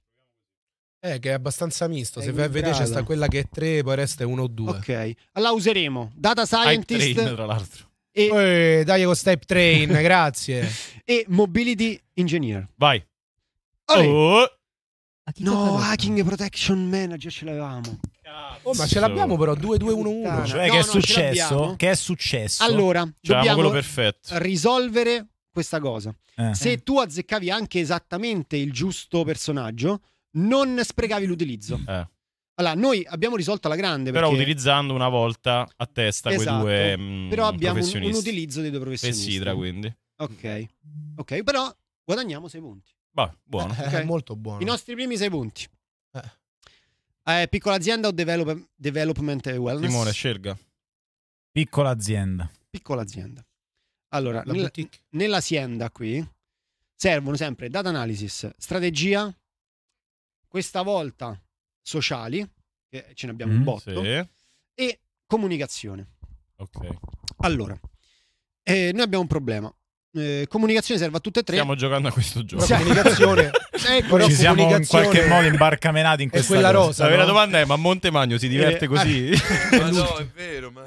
Eh, che è abbastanza misto. È Se vai a vedere, c'è sta quella che è 3, poi resta 1 o 2. Ok, allora useremo Data Scientist. Train, tra l'altro. E... Eh, dai con Step Train, (laughs) grazie. E Mobility Engineer. Vai. Oh. No, Hacking Protection Manager ce l'avevamo. Oh, ma ce l'abbiamo però 2211. Cioè, no, che, è no, successo, che è successo? Allora, C'eravamo cioè, dobbiamo perfetto. risolvere questa cosa. Eh. Se eh. tu azzeccavi anche esattamente il giusto personaggio, non sprecavi l'utilizzo. Eh. Allora, noi abbiamo risolto la grande. Perché... Però utilizzando una volta a testa esatto. quei due. Mh, mm, però abbiamo un, un, utilizzo dei due professionisti. E Sidra, quindi. Ok. Ok, però guadagniamo sei punti. Bah, buono. Eh, eh, okay. Molto buono. I nostri primi sei punti. Eh. Eh, piccola azienda o develop- development e wellness? Simone, scelga. Piccola azienda. Piccola azienda. Allora, nel, nell'azienda qui servono sempre data analysis, strategia, questa volta sociali, che ce ne abbiamo mm, un botto, sì. e comunicazione. Ok. Allora, eh, noi abbiamo un problema eh, comunicazione serve a tutte e tre. Stiamo giocando a questo gioco. La comunicazione. ecco, (laughs) Ci siamo in qualche modo imbarcamenati in questa cosa. Rosa, La vera no? domanda è: ma Montemagno si diverte eh, così? Eh. Ma no, è vero, ma.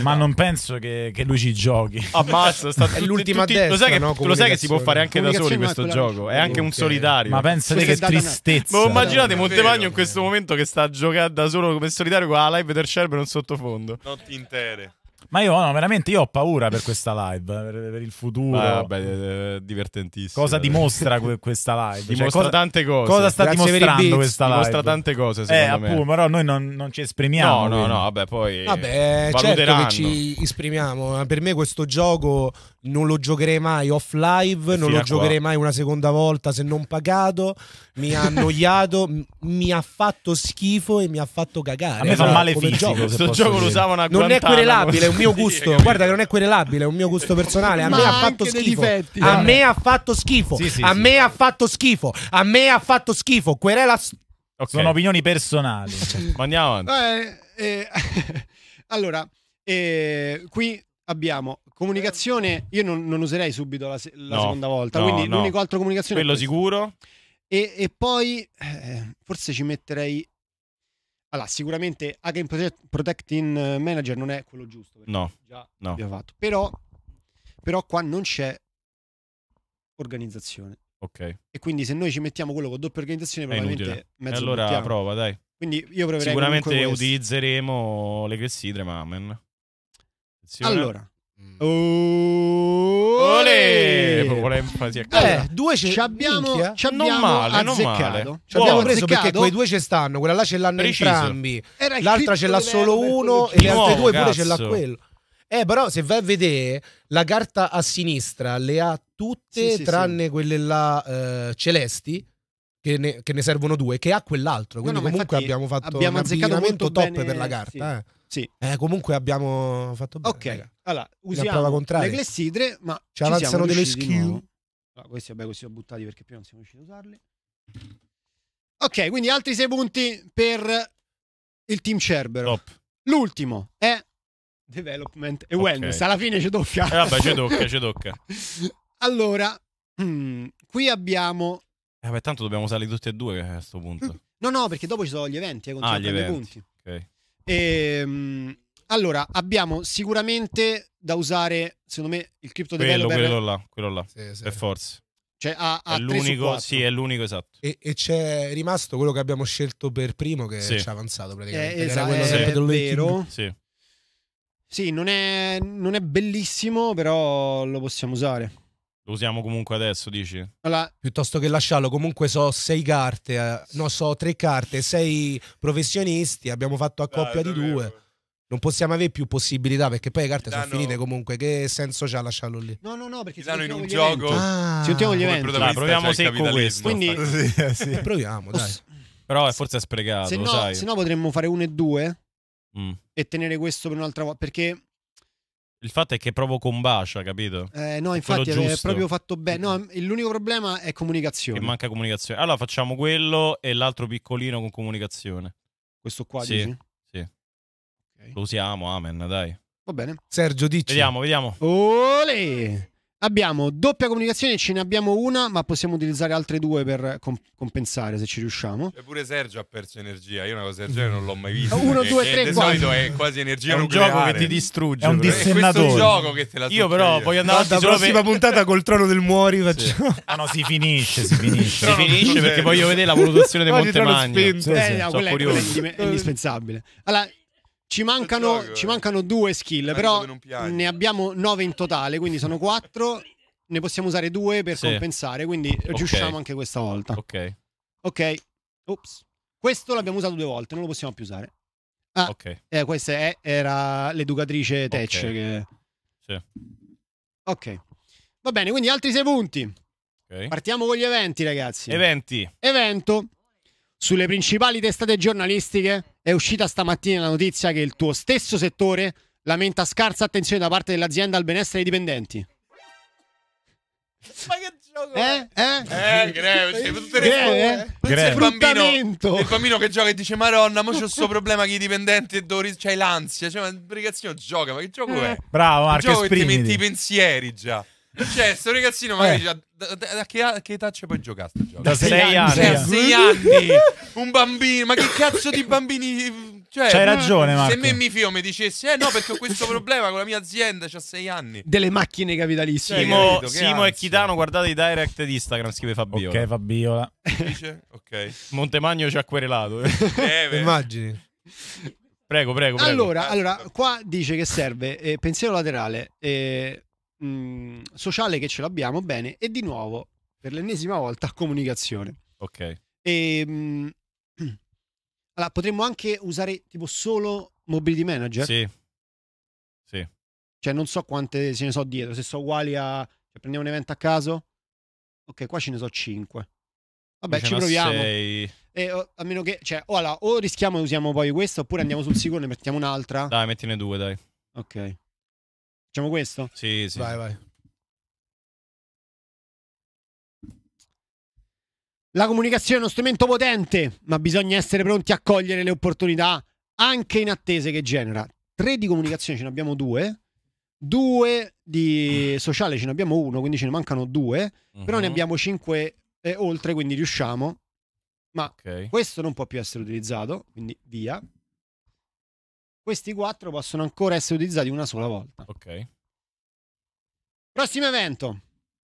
Ma non penso che, che lui ci giochi. Ammazza, sta è l'ultima tutti, destra, lo, sai che, no, lo sai che si può fare anche da soli questo gioco. È anche okay. un solitario. Ma pensate che tristezza. Ma immaginate Montemagno in questo momento che sta a giocare da solo come solitario con la live del Cerbero in sottofondo. Notti intere. Ma io no, veramente io ho paura per questa live, per, il futuro. Vabbè, eh, divertentissimo. Cosa dimostra questa live? Cioè, dimostra cioè, cosa, tante cose. Cosa sta Grazie dimostrando questa dimostra live? Dimostra tante cose, secondo eh, me. però noi non, non, ci esprimiamo. No, no, quindi. no, vabbè, poi Vabbè, certo che ci esprimiamo. Per me questo gioco non lo giocherei mai off live, non lo giocherei mai una seconda volta se non pagato. Mi ha annoiato, mi ha fatto schifo e mi ha fatto cagare. A me fa esatto. male fisico. Questo gioco lo usavano a Non è querelabile è un mio gusto. Guarda che non è querelabile, è un mio gusto personale. A me ha fatto schifo. A eh. me ha fatto schifo. A me ha fatto schifo. A me ha fatto schifo. Querela Okay. Sono opinioni personali. (laughs) Certo. Ma andiamo avanti. Eh, eh, (laughs) allora, eh, qui abbiamo comunicazione. Io non, non userei subito la, se la no, seconda volta, no, quindi no. l'unico altro comunicazione. Quello sicuro. E, e poi eh, forse ci metterei allora, sicuramente Again Protect, Protecting eh, Manager non è quello giusto. No, già no. abbiamo fatto. Però, però qua non c'è organizzazione. Ok. E quindi se noi ci mettiamo quello con doppia organizzazione, probabilmente mezzo e allora mettiamo. prova, dai. Quindi io proverei Sicuramente utilizzeremo le clessidre, ma amen. Allora, Oh, con due ce ci abbiamo, ci abbiamo non male, azzeccato. non male. Ci abbiamo preso azzeccato. perché quei due ci stanno, quella là ce l'hanno Preciso. entrambi. L'altra ce l'ha solo uno e le altre due cazzo. pure ce l'ha quello. Eh, però se vai a vedere la carta a sinistra le ha tutte sì, sì, tranne sì. quelle là eh, celesti che ne, che ne servono due, che ha quell'altro. Quindi no, no, comunque abbiamo fatto abbiamo un abbinamento top bene, per la carta. Sì. Eh. sì. Eh, comunque abbiamo fatto bene. Ok, raga. allora usiamo le clessidre, ma ci, ci avanzano delle skew. Allora, questi, vabbè, questi ho buttati perché prima non siamo riusciti a usarli. Ok, quindi altri sei punti per il team Cerbero. Top. L'ultimo è development e okay. wellness. Alla fine ci tocca. Eh vabbè, ci tocca, ci tocca. (laughs) allora, mm, qui abbiamo eh, beh, tanto dobbiamo salire tutti e due a questo punto. Mm. No, no, perché dopo ci sono gli eventi, eh, ah, gli eventi. punti. Okay. E, ehm, mh, allora, abbiamo sicuramente da usare, secondo me, il crypto quello, developer. Quello là, quello là, sì, sì. per forza. Cioè, a, a è l'unico, sì, è l'unico esatto. E, e, c'è rimasto quello che abbiamo scelto per primo, che sì. ci ha avanzato praticamente. Eh, esatto, Era quello è eh, dello vero. Sì. Sì, non è, non è bellissimo, però lo possiamo usare. Lo usiamo comunque adesso, dici? Allora, piuttosto che lasciarlo, comunque so sei carte, eh, no, so tre carte, sei professionisti, abbiamo fatto a coppia di due. Non possiamo avere più possibilità perché poi le carte sono finite comunque. Che senso c'ha lasciarlo lì? No, no, no, perché danno in un gioco. Ah, ci gli eventi. Dai, proviamo secco questo. Quindi... sì, (laughs) sì. proviamo, dai. Però è forse sprecato, se no, sai. Se no potremmo fare uno e due mm. e tenere questo per un'altra volta. Perché il fatto è che provoca un bacio, capito? Eh, no, è infatti è proprio fatto bene. No, l'unico problema è comunicazione. Che manca comunicazione. Allora facciamo quello e l'altro piccolino con comunicazione. Questo qua, sì, dici? Sì. Okay. Lo usiamo, amen, dai. Va bene. Sergio, dici. Vediamo, vediamo. Olè! Abbiamo doppia comunicazione, ce ne abbiamo una, ma possiamo utilizzare altre due per comp compensare se ci riusciamo. E pure Sergio ha perso energia. Io una cosa del genere non l'ho mai vista. Uno, due, tre, 4. Di solito è quasi energia. È un nucleare. gioco che ti distrugge. È un dissennatore. È un gioco che te la Io, però, voglio andare alla prossima per... puntata col trono del Muori. Facciamo... Sì. Ah, no, si finisce. Si finisce, si finisce perché voglio vedere la valutazione (laughs) dei Montemagno. Sì, sì. Eh, no, Sono è indispensabile. Allora, ci mancano, gioco, ci eh. mancano due skill, però ne abbiamo nove in totale, quindi sono quattro. Ne possiamo usare due per sì. compensare, quindi okay. riusciamo anche questa volta. Ok. Ok. Ops. Questo l'abbiamo usato due volte, non lo possiamo più usare. Ah, okay. eh, questa è, era l'educatrice Tech. Okay. Che... Sì. Ok. Va bene, quindi altri sei punti. Okay. Partiamo con gli eventi, ragazzi. Eventi. Evento. Sulle principali testate giornalistiche è uscita stamattina la notizia che il tuo stesso settore lamenta scarsa attenzione da parte dell'azienda al benessere dei dipendenti. Ma che gioco eh? Eh? Eh, greve, cioè, tutte le greve, eh. greve. Il, bambino, il bambino che gioca e dice Maronna, ma c'ho sto problema che i dipendenti e Doris c'hai l'ansia. Cioè, ma il ragazzino gioca, ma che gioco eh. è? Bravo, Marco, gioco che ti metti i pensieri già. Cioè, sto ragazzino magari eh. già- da, da- da che, a che età c'è poi giocato? Da sei sei anni. anni. Cioè, sei (laughs) anni, un bambino, ma che cazzo di bambini? Cioè, C'hai ragione, Marco. Se me mi fio mi dicessi, eh no, perché ho questo problema con la mia azienda, c'ha sei anni. delle macchine capitaliste. Cioè, Simo, capito, Simo e Chitano, guardate i direct di Instagram, scrive Fabiola. Ok, Fabiola. Dice? Ok. Montemagno ci ha querelato. Eh, beh. Immagini. prego, prego, prego. Allora, allora, qua dice che serve eh, pensiero laterale, eh, Mm, sociale che ce l'abbiamo bene e di nuovo, per l'ennesima volta, (laughs) comunicazione. Ok. E, ehm, mh, (clears throat) allora, potremmo anche usare tipo solo mobility manager? Sì. Sì. Cioè, non so quante se ne so dietro, se sono uguali a... Cioè, prendiamo un evento a caso? Ok, qua ce ne so 5. Vabbè, ci proviamo. Sei. E, o, a meno che, cioè, o, allora, o rischiamo e usiamo poi questa, oppure andiamo sul sicuro e ne mettiamo un'altra. Dai, mettine due, dai. Ok. Facciamo questo? Sì, sì. Vai, vai. La comunicazione è uno strumento potente, ma bisogna essere pronti a cogliere le opportunità anche in attese che genera. Tre di comunicazione ce ne abbiamo due, due di sociale ce ne abbiamo uno, quindi ce ne mancano due, uh-huh. però ne mhm. abbiamo cinque e oltre, quindi riusciamo. Ma okay. questo non può più essere utilizzato, quindi via. Questi quattro possono ancora essere utilizzati una sola volta. Ok. Prossimo evento.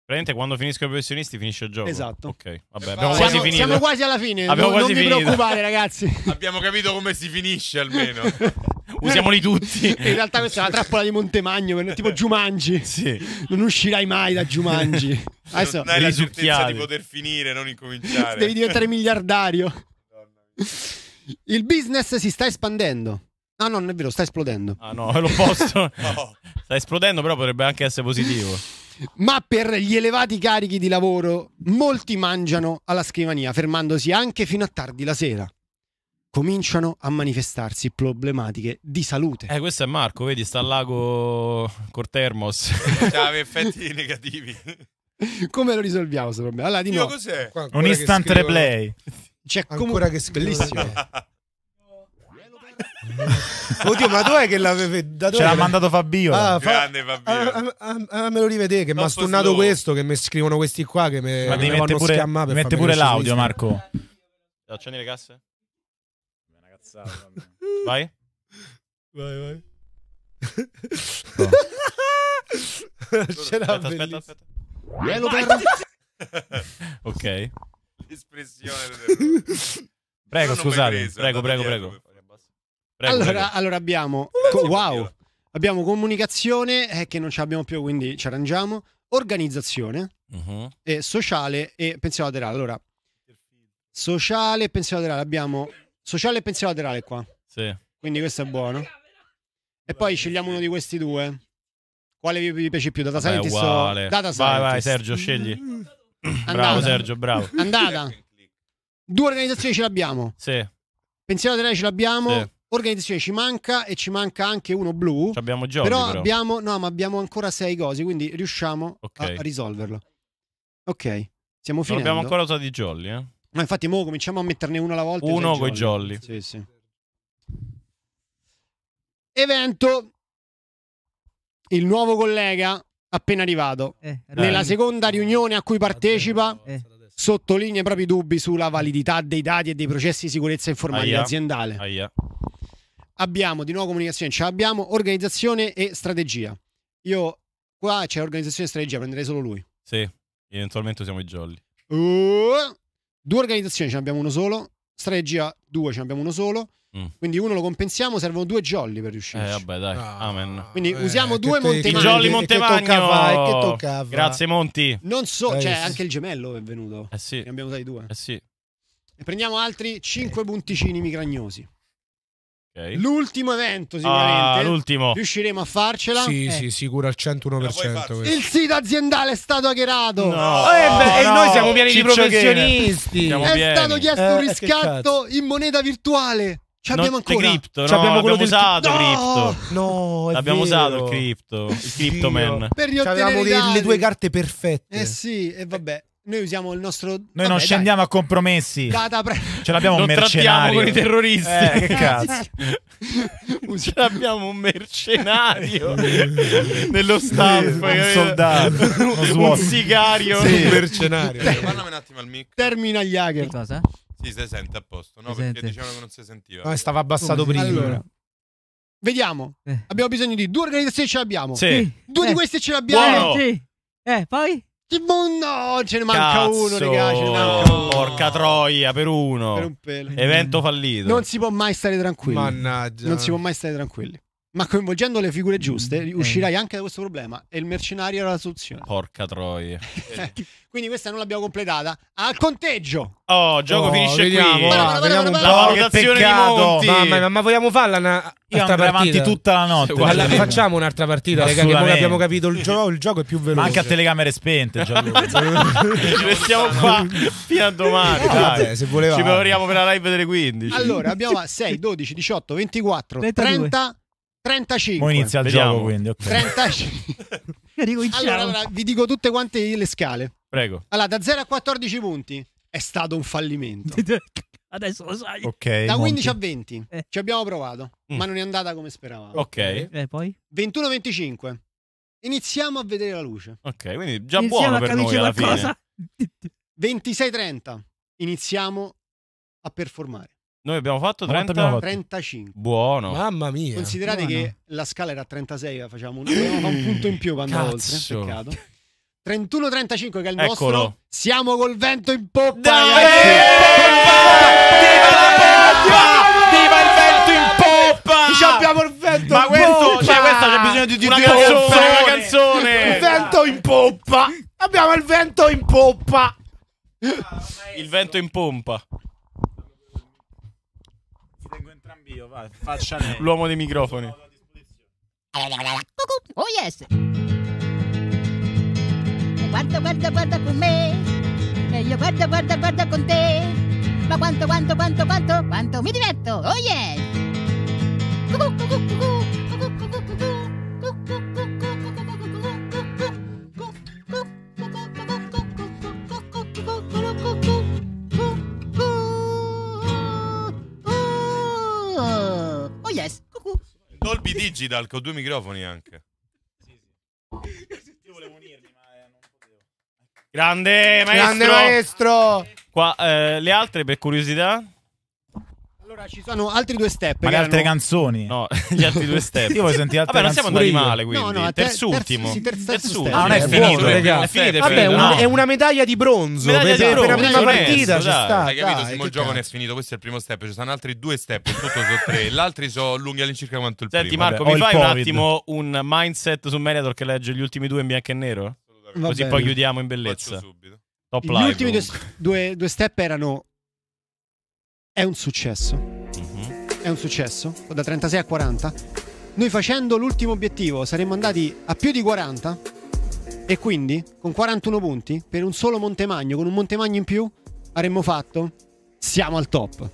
Praticamente quando finiscono i professionisti finisce il gioco. Esatto. Ok, vabbè, abbiamo siamo, quasi finito. Siamo quasi alla fine. Abbiamo non, quasi non vi finito. ragazzi. (laughs) abbiamo capito come si finisce almeno. (laughs) Usiamoli tutti. In realtà questa è una trappola di Montemagno, tipo Giumangi. (laughs) Sì. Non uscirai mai da Giumangi. Adesso non hai la certezza di poter finire, non incominciare. Devi diventare miliardario. Il business si sta espandendo. Ah no, non è vero, sta esplodendo. Ah no, è l'opposto. (laughs) no. Sta esplodendo, però potrebbe anche essere positivo. Ma per gli elevati carichi di lavoro, molti mangiano alla scrivania, fermandosi anche fino a tardi la sera. Cominciano a manifestarsi problematiche di salute. Eh, questo è Marco, vedi, sta al lago col termos. Aveva (laughs) (laughs) effetti negativi. Come lo risolviamo questo problema? Allora, di nuovo, cos'è? Un instant replay. C'è comunque... ancora che scrivo... bellissimo. (laughs) Oddio, ma dov'è che l'avevi da dove? Ce l'ha mandato Fabio. Ah, fa... Grande Fabio. Ah, ah, ah, ah me lo ripete che mi ha stunnato slow. questo, che mi scrivono questi qua che me, ma mi mette pure, per mette pure l'audio, Marco. Accendi le casse? Una cazzata. (laughs) vai. Vai, vai. Oh. (laughs) aspetta, aspetta, aspetta. Pieno ok. L'espressione del... Prego, scusate. Prego, prego, prego. Prego, allora, prego. allora, abbiamo. Co- wow! Abbiamo comunicazione, eh, che non ce l'abbiamo più, quindi ci arrangiamo. Organizzazione, uh-huh. e sociale e pensiero laterale. Allora, sociale e pensiero laterale. Abbiamo sociale e pensiero laterale qua. Sì. Quindi questo è buono. E poi scegliamo uno di questi due. Quale vi, piace più? Data Vabbè, Scientist o Data Scientist? Vai, vai, Sergio, scegli. Andata. Bravo, Sergio, bravo. Andata. Due organizzazioni ce l'abbiamo. Sì. Pensiero laterale ce l'abbiamo. Sì organizzazione ci manca e ci manca anche uno blu. Ci abbiamo Jolly, però, però. Abbiamo, no, ma abbiamo ancora sei cose, quindi riusciamo okay. a risolverlo. Ok, siamo finiti. abbiamo ancora usato di Jolly, eh? Ma infatti mo cominciamo a metterne uno alla volta. Uno con i Jolly. Sì, sì. Evento. Il nuovo collega appena arrivato. Eh, Nella seconda riunione a cui partecipa... Eh sottolinea i propri dubbi sulla validità dei dati e dei processi di sicurezza informatica Aia. aziendale. Aia abbiamo di nuovo comunicazione, cioè abbiamo organizzazione e strategia. Io qua c'è organizzazione e strategia, prenderei solo lui. Sì, eventualmente usiamo i jolly. Uh, due organizzazioni ce ne abbiamo uno solo, strategia due ce ne abbiamo uno solo. Mm. Quindi uno lo compensiamo, servono due jolly per riuscire. Eh vabbè, dai. Ah, Amen. Quindi eh, usiamo due te, I Jolly Montemagno. Che che toccava. Grazie Monti. Non so, eh, cioè sì. anche il gemello è venuto. Eh sì. Ne abbiamo usati due. Eh sì. E prendiamo altri 5 punticini micragnosi. Okay. L'ultimo evento, ah, sicuramente. Ah, l'ultimo. Riusciremo a farcela? Sì, eh. sì, sicuro al 101%. Il sito aziendale è stato hackerato. No, eh, beh, no. noi siamo pieni Ciccio di professionisti. è pieni. stato chiesto eh, un eh, riscatto in moneta virtuale. Ci abbiamo ancora crypto, no, abbiamo, abbiamo del... usato no! crypto. No, abbiamo usato il crypto, il crypto man. Per riottenere le due carte perfette. Eh sì, e vabbè. Noi usiamo il nostro. Noi Vabbè, non scendiamo dai. a compromessi. Data pre... Ce l'abbiamo un mercenario. con i terroristi. Eh, che cazzo. (laughs) Ce l'abbiamo un mercenario (laughs) nello staff. un soldato. (laughs) Uno un sicario. Sì. Un mercenario. Parlami un attimo al mic. Termina gli aghi. Che cosa? Sì, si sente a posto. No, si perché sente. dicevano che non si sentiva. No, eh, stava abbassato prima. Allora. Vediamo. Eh. Abbiamo bisogno di due organizzazioni ce l'abbiamo. Sì. Due eh. di queste ce l'abbiamo. Wow. Eh, sì. Eh, poi? No, ce ne manca Cazzo, uno, raga. Ce ne manca uno. Porca troia, per uno. Per un pelo. Evento fallito. Non si può mai stare tranquilli. Mannaggia. Non si può mai stare tranquilli ma coinvolgendo le figure mm, giuste mm. uscirai anche da questo problema e il mercenario era la soluzione. Porca troia. (laughs) Quindi questa non l'abbiamo completata. Al conteggio. Oh, gioco oh, finisce vediamo, qui. Vediamo, La valutazione di Monti. Mamma mia, ma vogliamo farla una Io altra avanti tutta la notte. Guarda, facciamo un'altra partita, raga, che abbiamo capito il gioco, il gioco è più veloce. Ma anche a telecamere spente, (laughs) Ci restiamo qua fino a domani, eh, dai. Se Ci prepariamo per la live delle 15. Allora, abbiamo 6, 12, 18, 24, 32. 30 35. Mo inizia il gioco quindi. Okay. 35. allora, (laughs) allora, vi dico tutte quante le scale. Prego. Allora, da 0 a 14 punti è stato un fallimento. (laughs) Adesso lo sai. Ok. Da 15 Monti. a 20 eh. ci abbiamo provato, mm. ma non è andata come speravamo. Ok. Eh, eh poi? 21-25. Iniziamo a vedere la luce. Ok, quindi già Iniziamo buono per noi alla fine. 26-30. Iniziamo a performare. Noi abbiamo fatto 30... abbiamo fatto? 35. Buono. Mamma mia. Considerate Buono. che la scala era 36, facciamo un, un punto in più quando Cazzo. oltre. Peccato. 31-35 che è il Eccolo. nostro. Siamo col vento in poppa. Dai! Ragazzi. Viva il vento in poppa! Ci abbiamo il vento Ma in questo, poppa! Cioè, questo c'è bisogno di, di una, una canzone, canzone, una canzone. Il vento in poppa. Abbiamo il vento in poppa. il vento in pompa. Dio, va, faccia lei. L'uomo dei microfoni. Oh yes! Guarda, guarda, guarda con me. E io guarda, guarda, guarda con te. Ma quanto, quanto, quanto, quanto, quanto mi diverto. Oh yes! Cucù, cucù, cucù, cucù, cucù, cucù. Dolby Digital con due microfoni anche. Sì, sì. Io volevo unirmi, ma eh, non potevo. Grande maestro! Grande maestro! Qua, eh, le altre per curiosità? Allora ci sono altri due step. Ma le altre erano... canzoni? No, gli altri due step. Io voglio sentire altre Vabbè, non siamo andati male quindi. No, no, terzultimo. terzultimo. Ah, non è, eh, finito, buono, è finito. Vabbè, è una medaglia di bronzo per, la prima partita. Onesto, dai, hai capito? Dai, Simo, gioco non è finito. Questo è il primo step. Ci sono altri due step. Tutto sono tre. L'altro sono lunghi all'incirca quanto il primo. Senti, Marco, mi fai un attimo un mindset su Mediator che legge gli ultimi due in bianco e nero? Così poi chiudiamo in bellezza. Gli ultimi due step erano è un successo. Mm-hmm. È un successo, da 36 a 40. Noi facendo l'ultimo obiettivo saremmo andati a più di 40 e quindi con 41 punti per un solo Montemagno, con un Montemagno in più, avremmo fatto siamo al top. Ma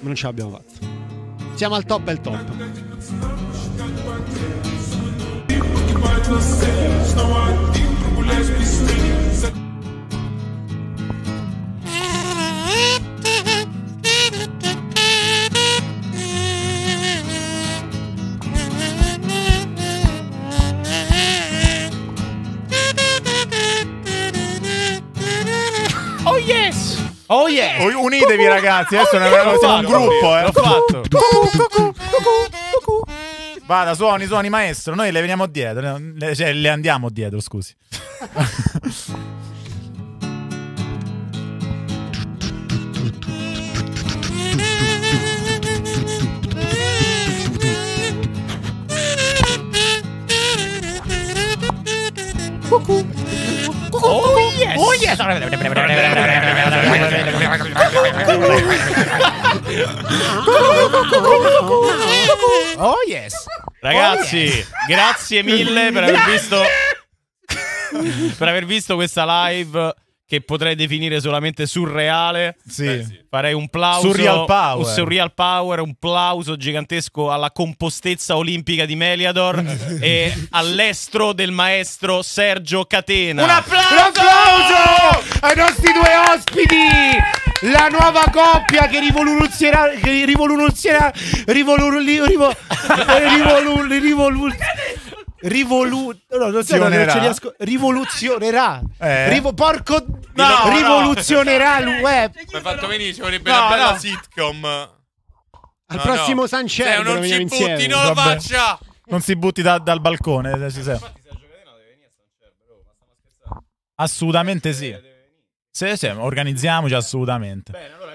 non ce l'abbiamo fatto. Siamo al top è il top. People Oh yeah! Unitevi ragazzi, adesso oh, yeah. siamo un gruppo, eh. L'ho fatto. Vada, suoni, suoni, maestro. Noi le veniamo dietro. Le, cioè, le andiamo dietro, scusi. Oh yes! Oh yes! Oh yes. Ragazzi, oh yes. grazie mille per aver visto per aver visto questa live che potrei definire solamente surreale. Sì. Beh, sì. Farei un plauso surreal power. un surreal power, un plauso gigantesco alla compostezza olimpica di Meliador (laughs) e all'estro del maestro Sergio Catena. Un applauso! Un applauso ai nostri due ospiti! La nuova coppia che rivoluzionerà. Che rivoluzionerà. Rivoluzionerà. Rivolu- no, non so, non rivoluzionerà. Eh? Rivo- porco no, rivoluzionerà no. web eh. Mi hai fatto benissimo, vorrebbe no, una bella no. sitcom. Al no, prossimo no. Sanchez. non ci butti, non lo faccia. Non si butti da, dal balcone. Eh, Assolutamente sì. Sì, sì, organizziamoci assolutamente. Bene, allora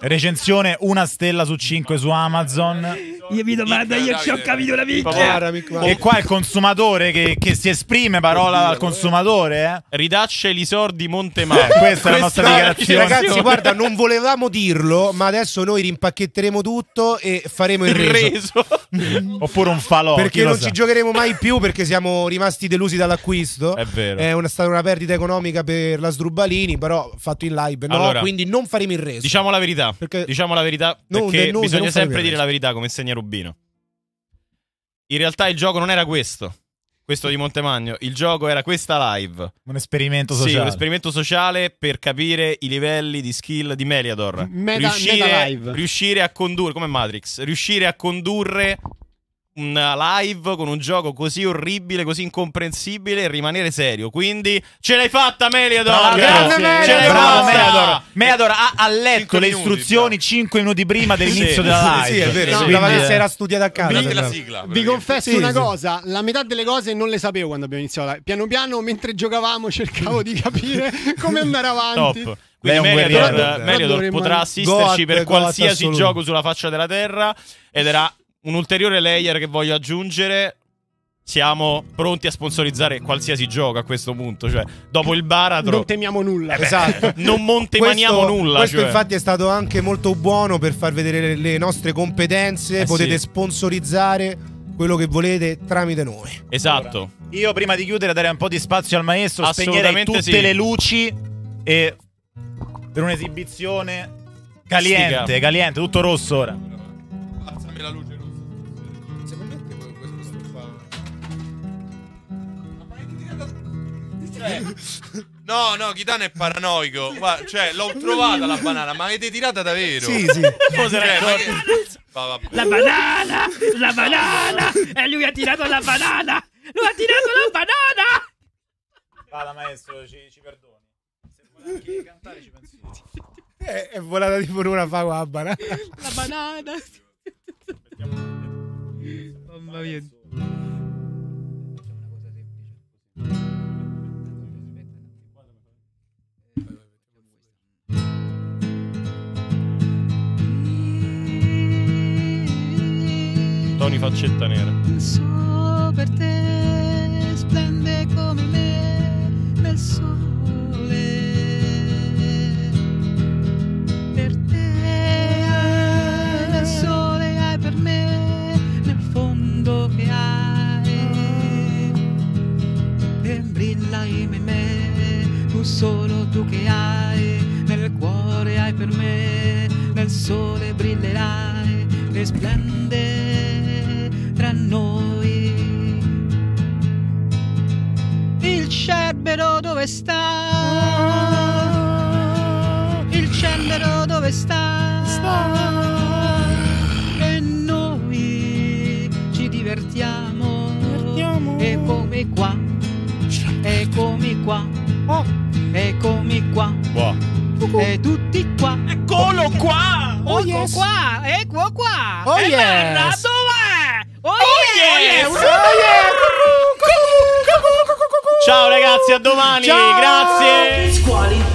Recensione una stella su 5 su Amazon. Io vi domando, io ci ho capito la minchia. E qua il consumatore che, che si esprime, parola al consumatore. Eh? Ridacce gli sordi Montemagno. Eh, questa è la nostra dichiarazione. Ragazzi, guarda, non volevamo dirlo, ma adesso noi rimpacchetteremo tutto e faremo il reso. reso. (laughs) Oppure un falò. Perché non sa. ci giocheremo mai più perché siamo rimasti delusi dall'acquisto. È vero. È una, stata una perdita economica per la Sdrubalini, però fatto in live. No? Allora, Quindi non faremo il reso. Diciamo la verità verità. Perché diciamo la verità. No, perché no, bisogna sempre dire la verità, come insegna Rubino. In realtà il gioco non era questo. Questo di Montemagno. Il gioco era questa live. Un esperimento sociale. Sì, un esperimento sociale per capire i livelli di skill di Meliador. Meta, riuscire, meta live. riuscire a condurre, come Matrix, riuscire a condurre una live con un gioco così orribile, così incomprensibile e rimanere serio. Quindi ce l'hai fatta Meliodor! grazie, Meliodor! Meliodor. Meliodor ha, ha letto le istruzioni minuti, 5 minuti prima dell'inizio sì, della live. Sì, è vero, sembrava no, che si era eh, studiata a casa. Vi, sigla, vi confesso sì, una cosa, la metà delle cose non le sapevo quando abbiamo iniziato. La... Piano piano mentre giocavamo cercavo di capire (laughs) come andare avanti. Top. Quindi Meliodor, Meliodor potrà assisterci God, per God, qualsiasi assoluto. gioco sulla faccia della terra ed era un ulteriore layer che voglio aggiungere. Siamo pronti a sponsorizzare qualsiasi gioco a questo punto. Cioè, dopo il baratro. Non temiamo nulla. Eh beh, esatto. (laughs) Non montemaniamo questo, nulla. Questo, cioè. infatti, è stato anche molto buono per far vedere le nostre competenze. Eh Potete sì. sponsorizzare quello che volete tramite noi. Esatto. Allora, io prima di chiudere darei un po' di spazio al maestro, spegnerei tutte sì. le luci e per un'esibizione caliente, Stica. caliente, tutto rosso ora. Alzami la luce. Cioè, (laughs) no, no, Chitano è paranoico. Guarda, cioè, l'ho trovata la banana, ma l'avete tirata davvero? Sì, sì. Cioè, cioè che... Va, la banana! La banana! E lui ha tirato la banana! Lui ha tirato la banana! Vada maestro, ci, ci perdoni. Se vuoi anche (laughs) cantare ci pensi. È, eh, è volata tipo un'ora fa con la banana. La banana! Mamma mia. Facciamo una cosa semplice. Tony Faccetta Nera. Penso per te, splende come me nel sole. Per te hai nel sole, hai per me nel fondo che hai. E brilla in me, tu solo tu che hai, nel cuore hai per me, nel sole brillerai e splende a noi. Il cerbero dove sta? Il cerbero dove sta? sta. E noi ci divertiamo. divertiamo. Eccomi qua. Eccomi qua. Oh. Eccomi qua. Wow. Uh-huh. E tutti qua. Eccolo qua! Oh, yes. qua! Ecco qua! Oh, yes. Oh, Oh, yes! Oh, Ciao ragazzi, a domani. Ciao. Grazie. Squali.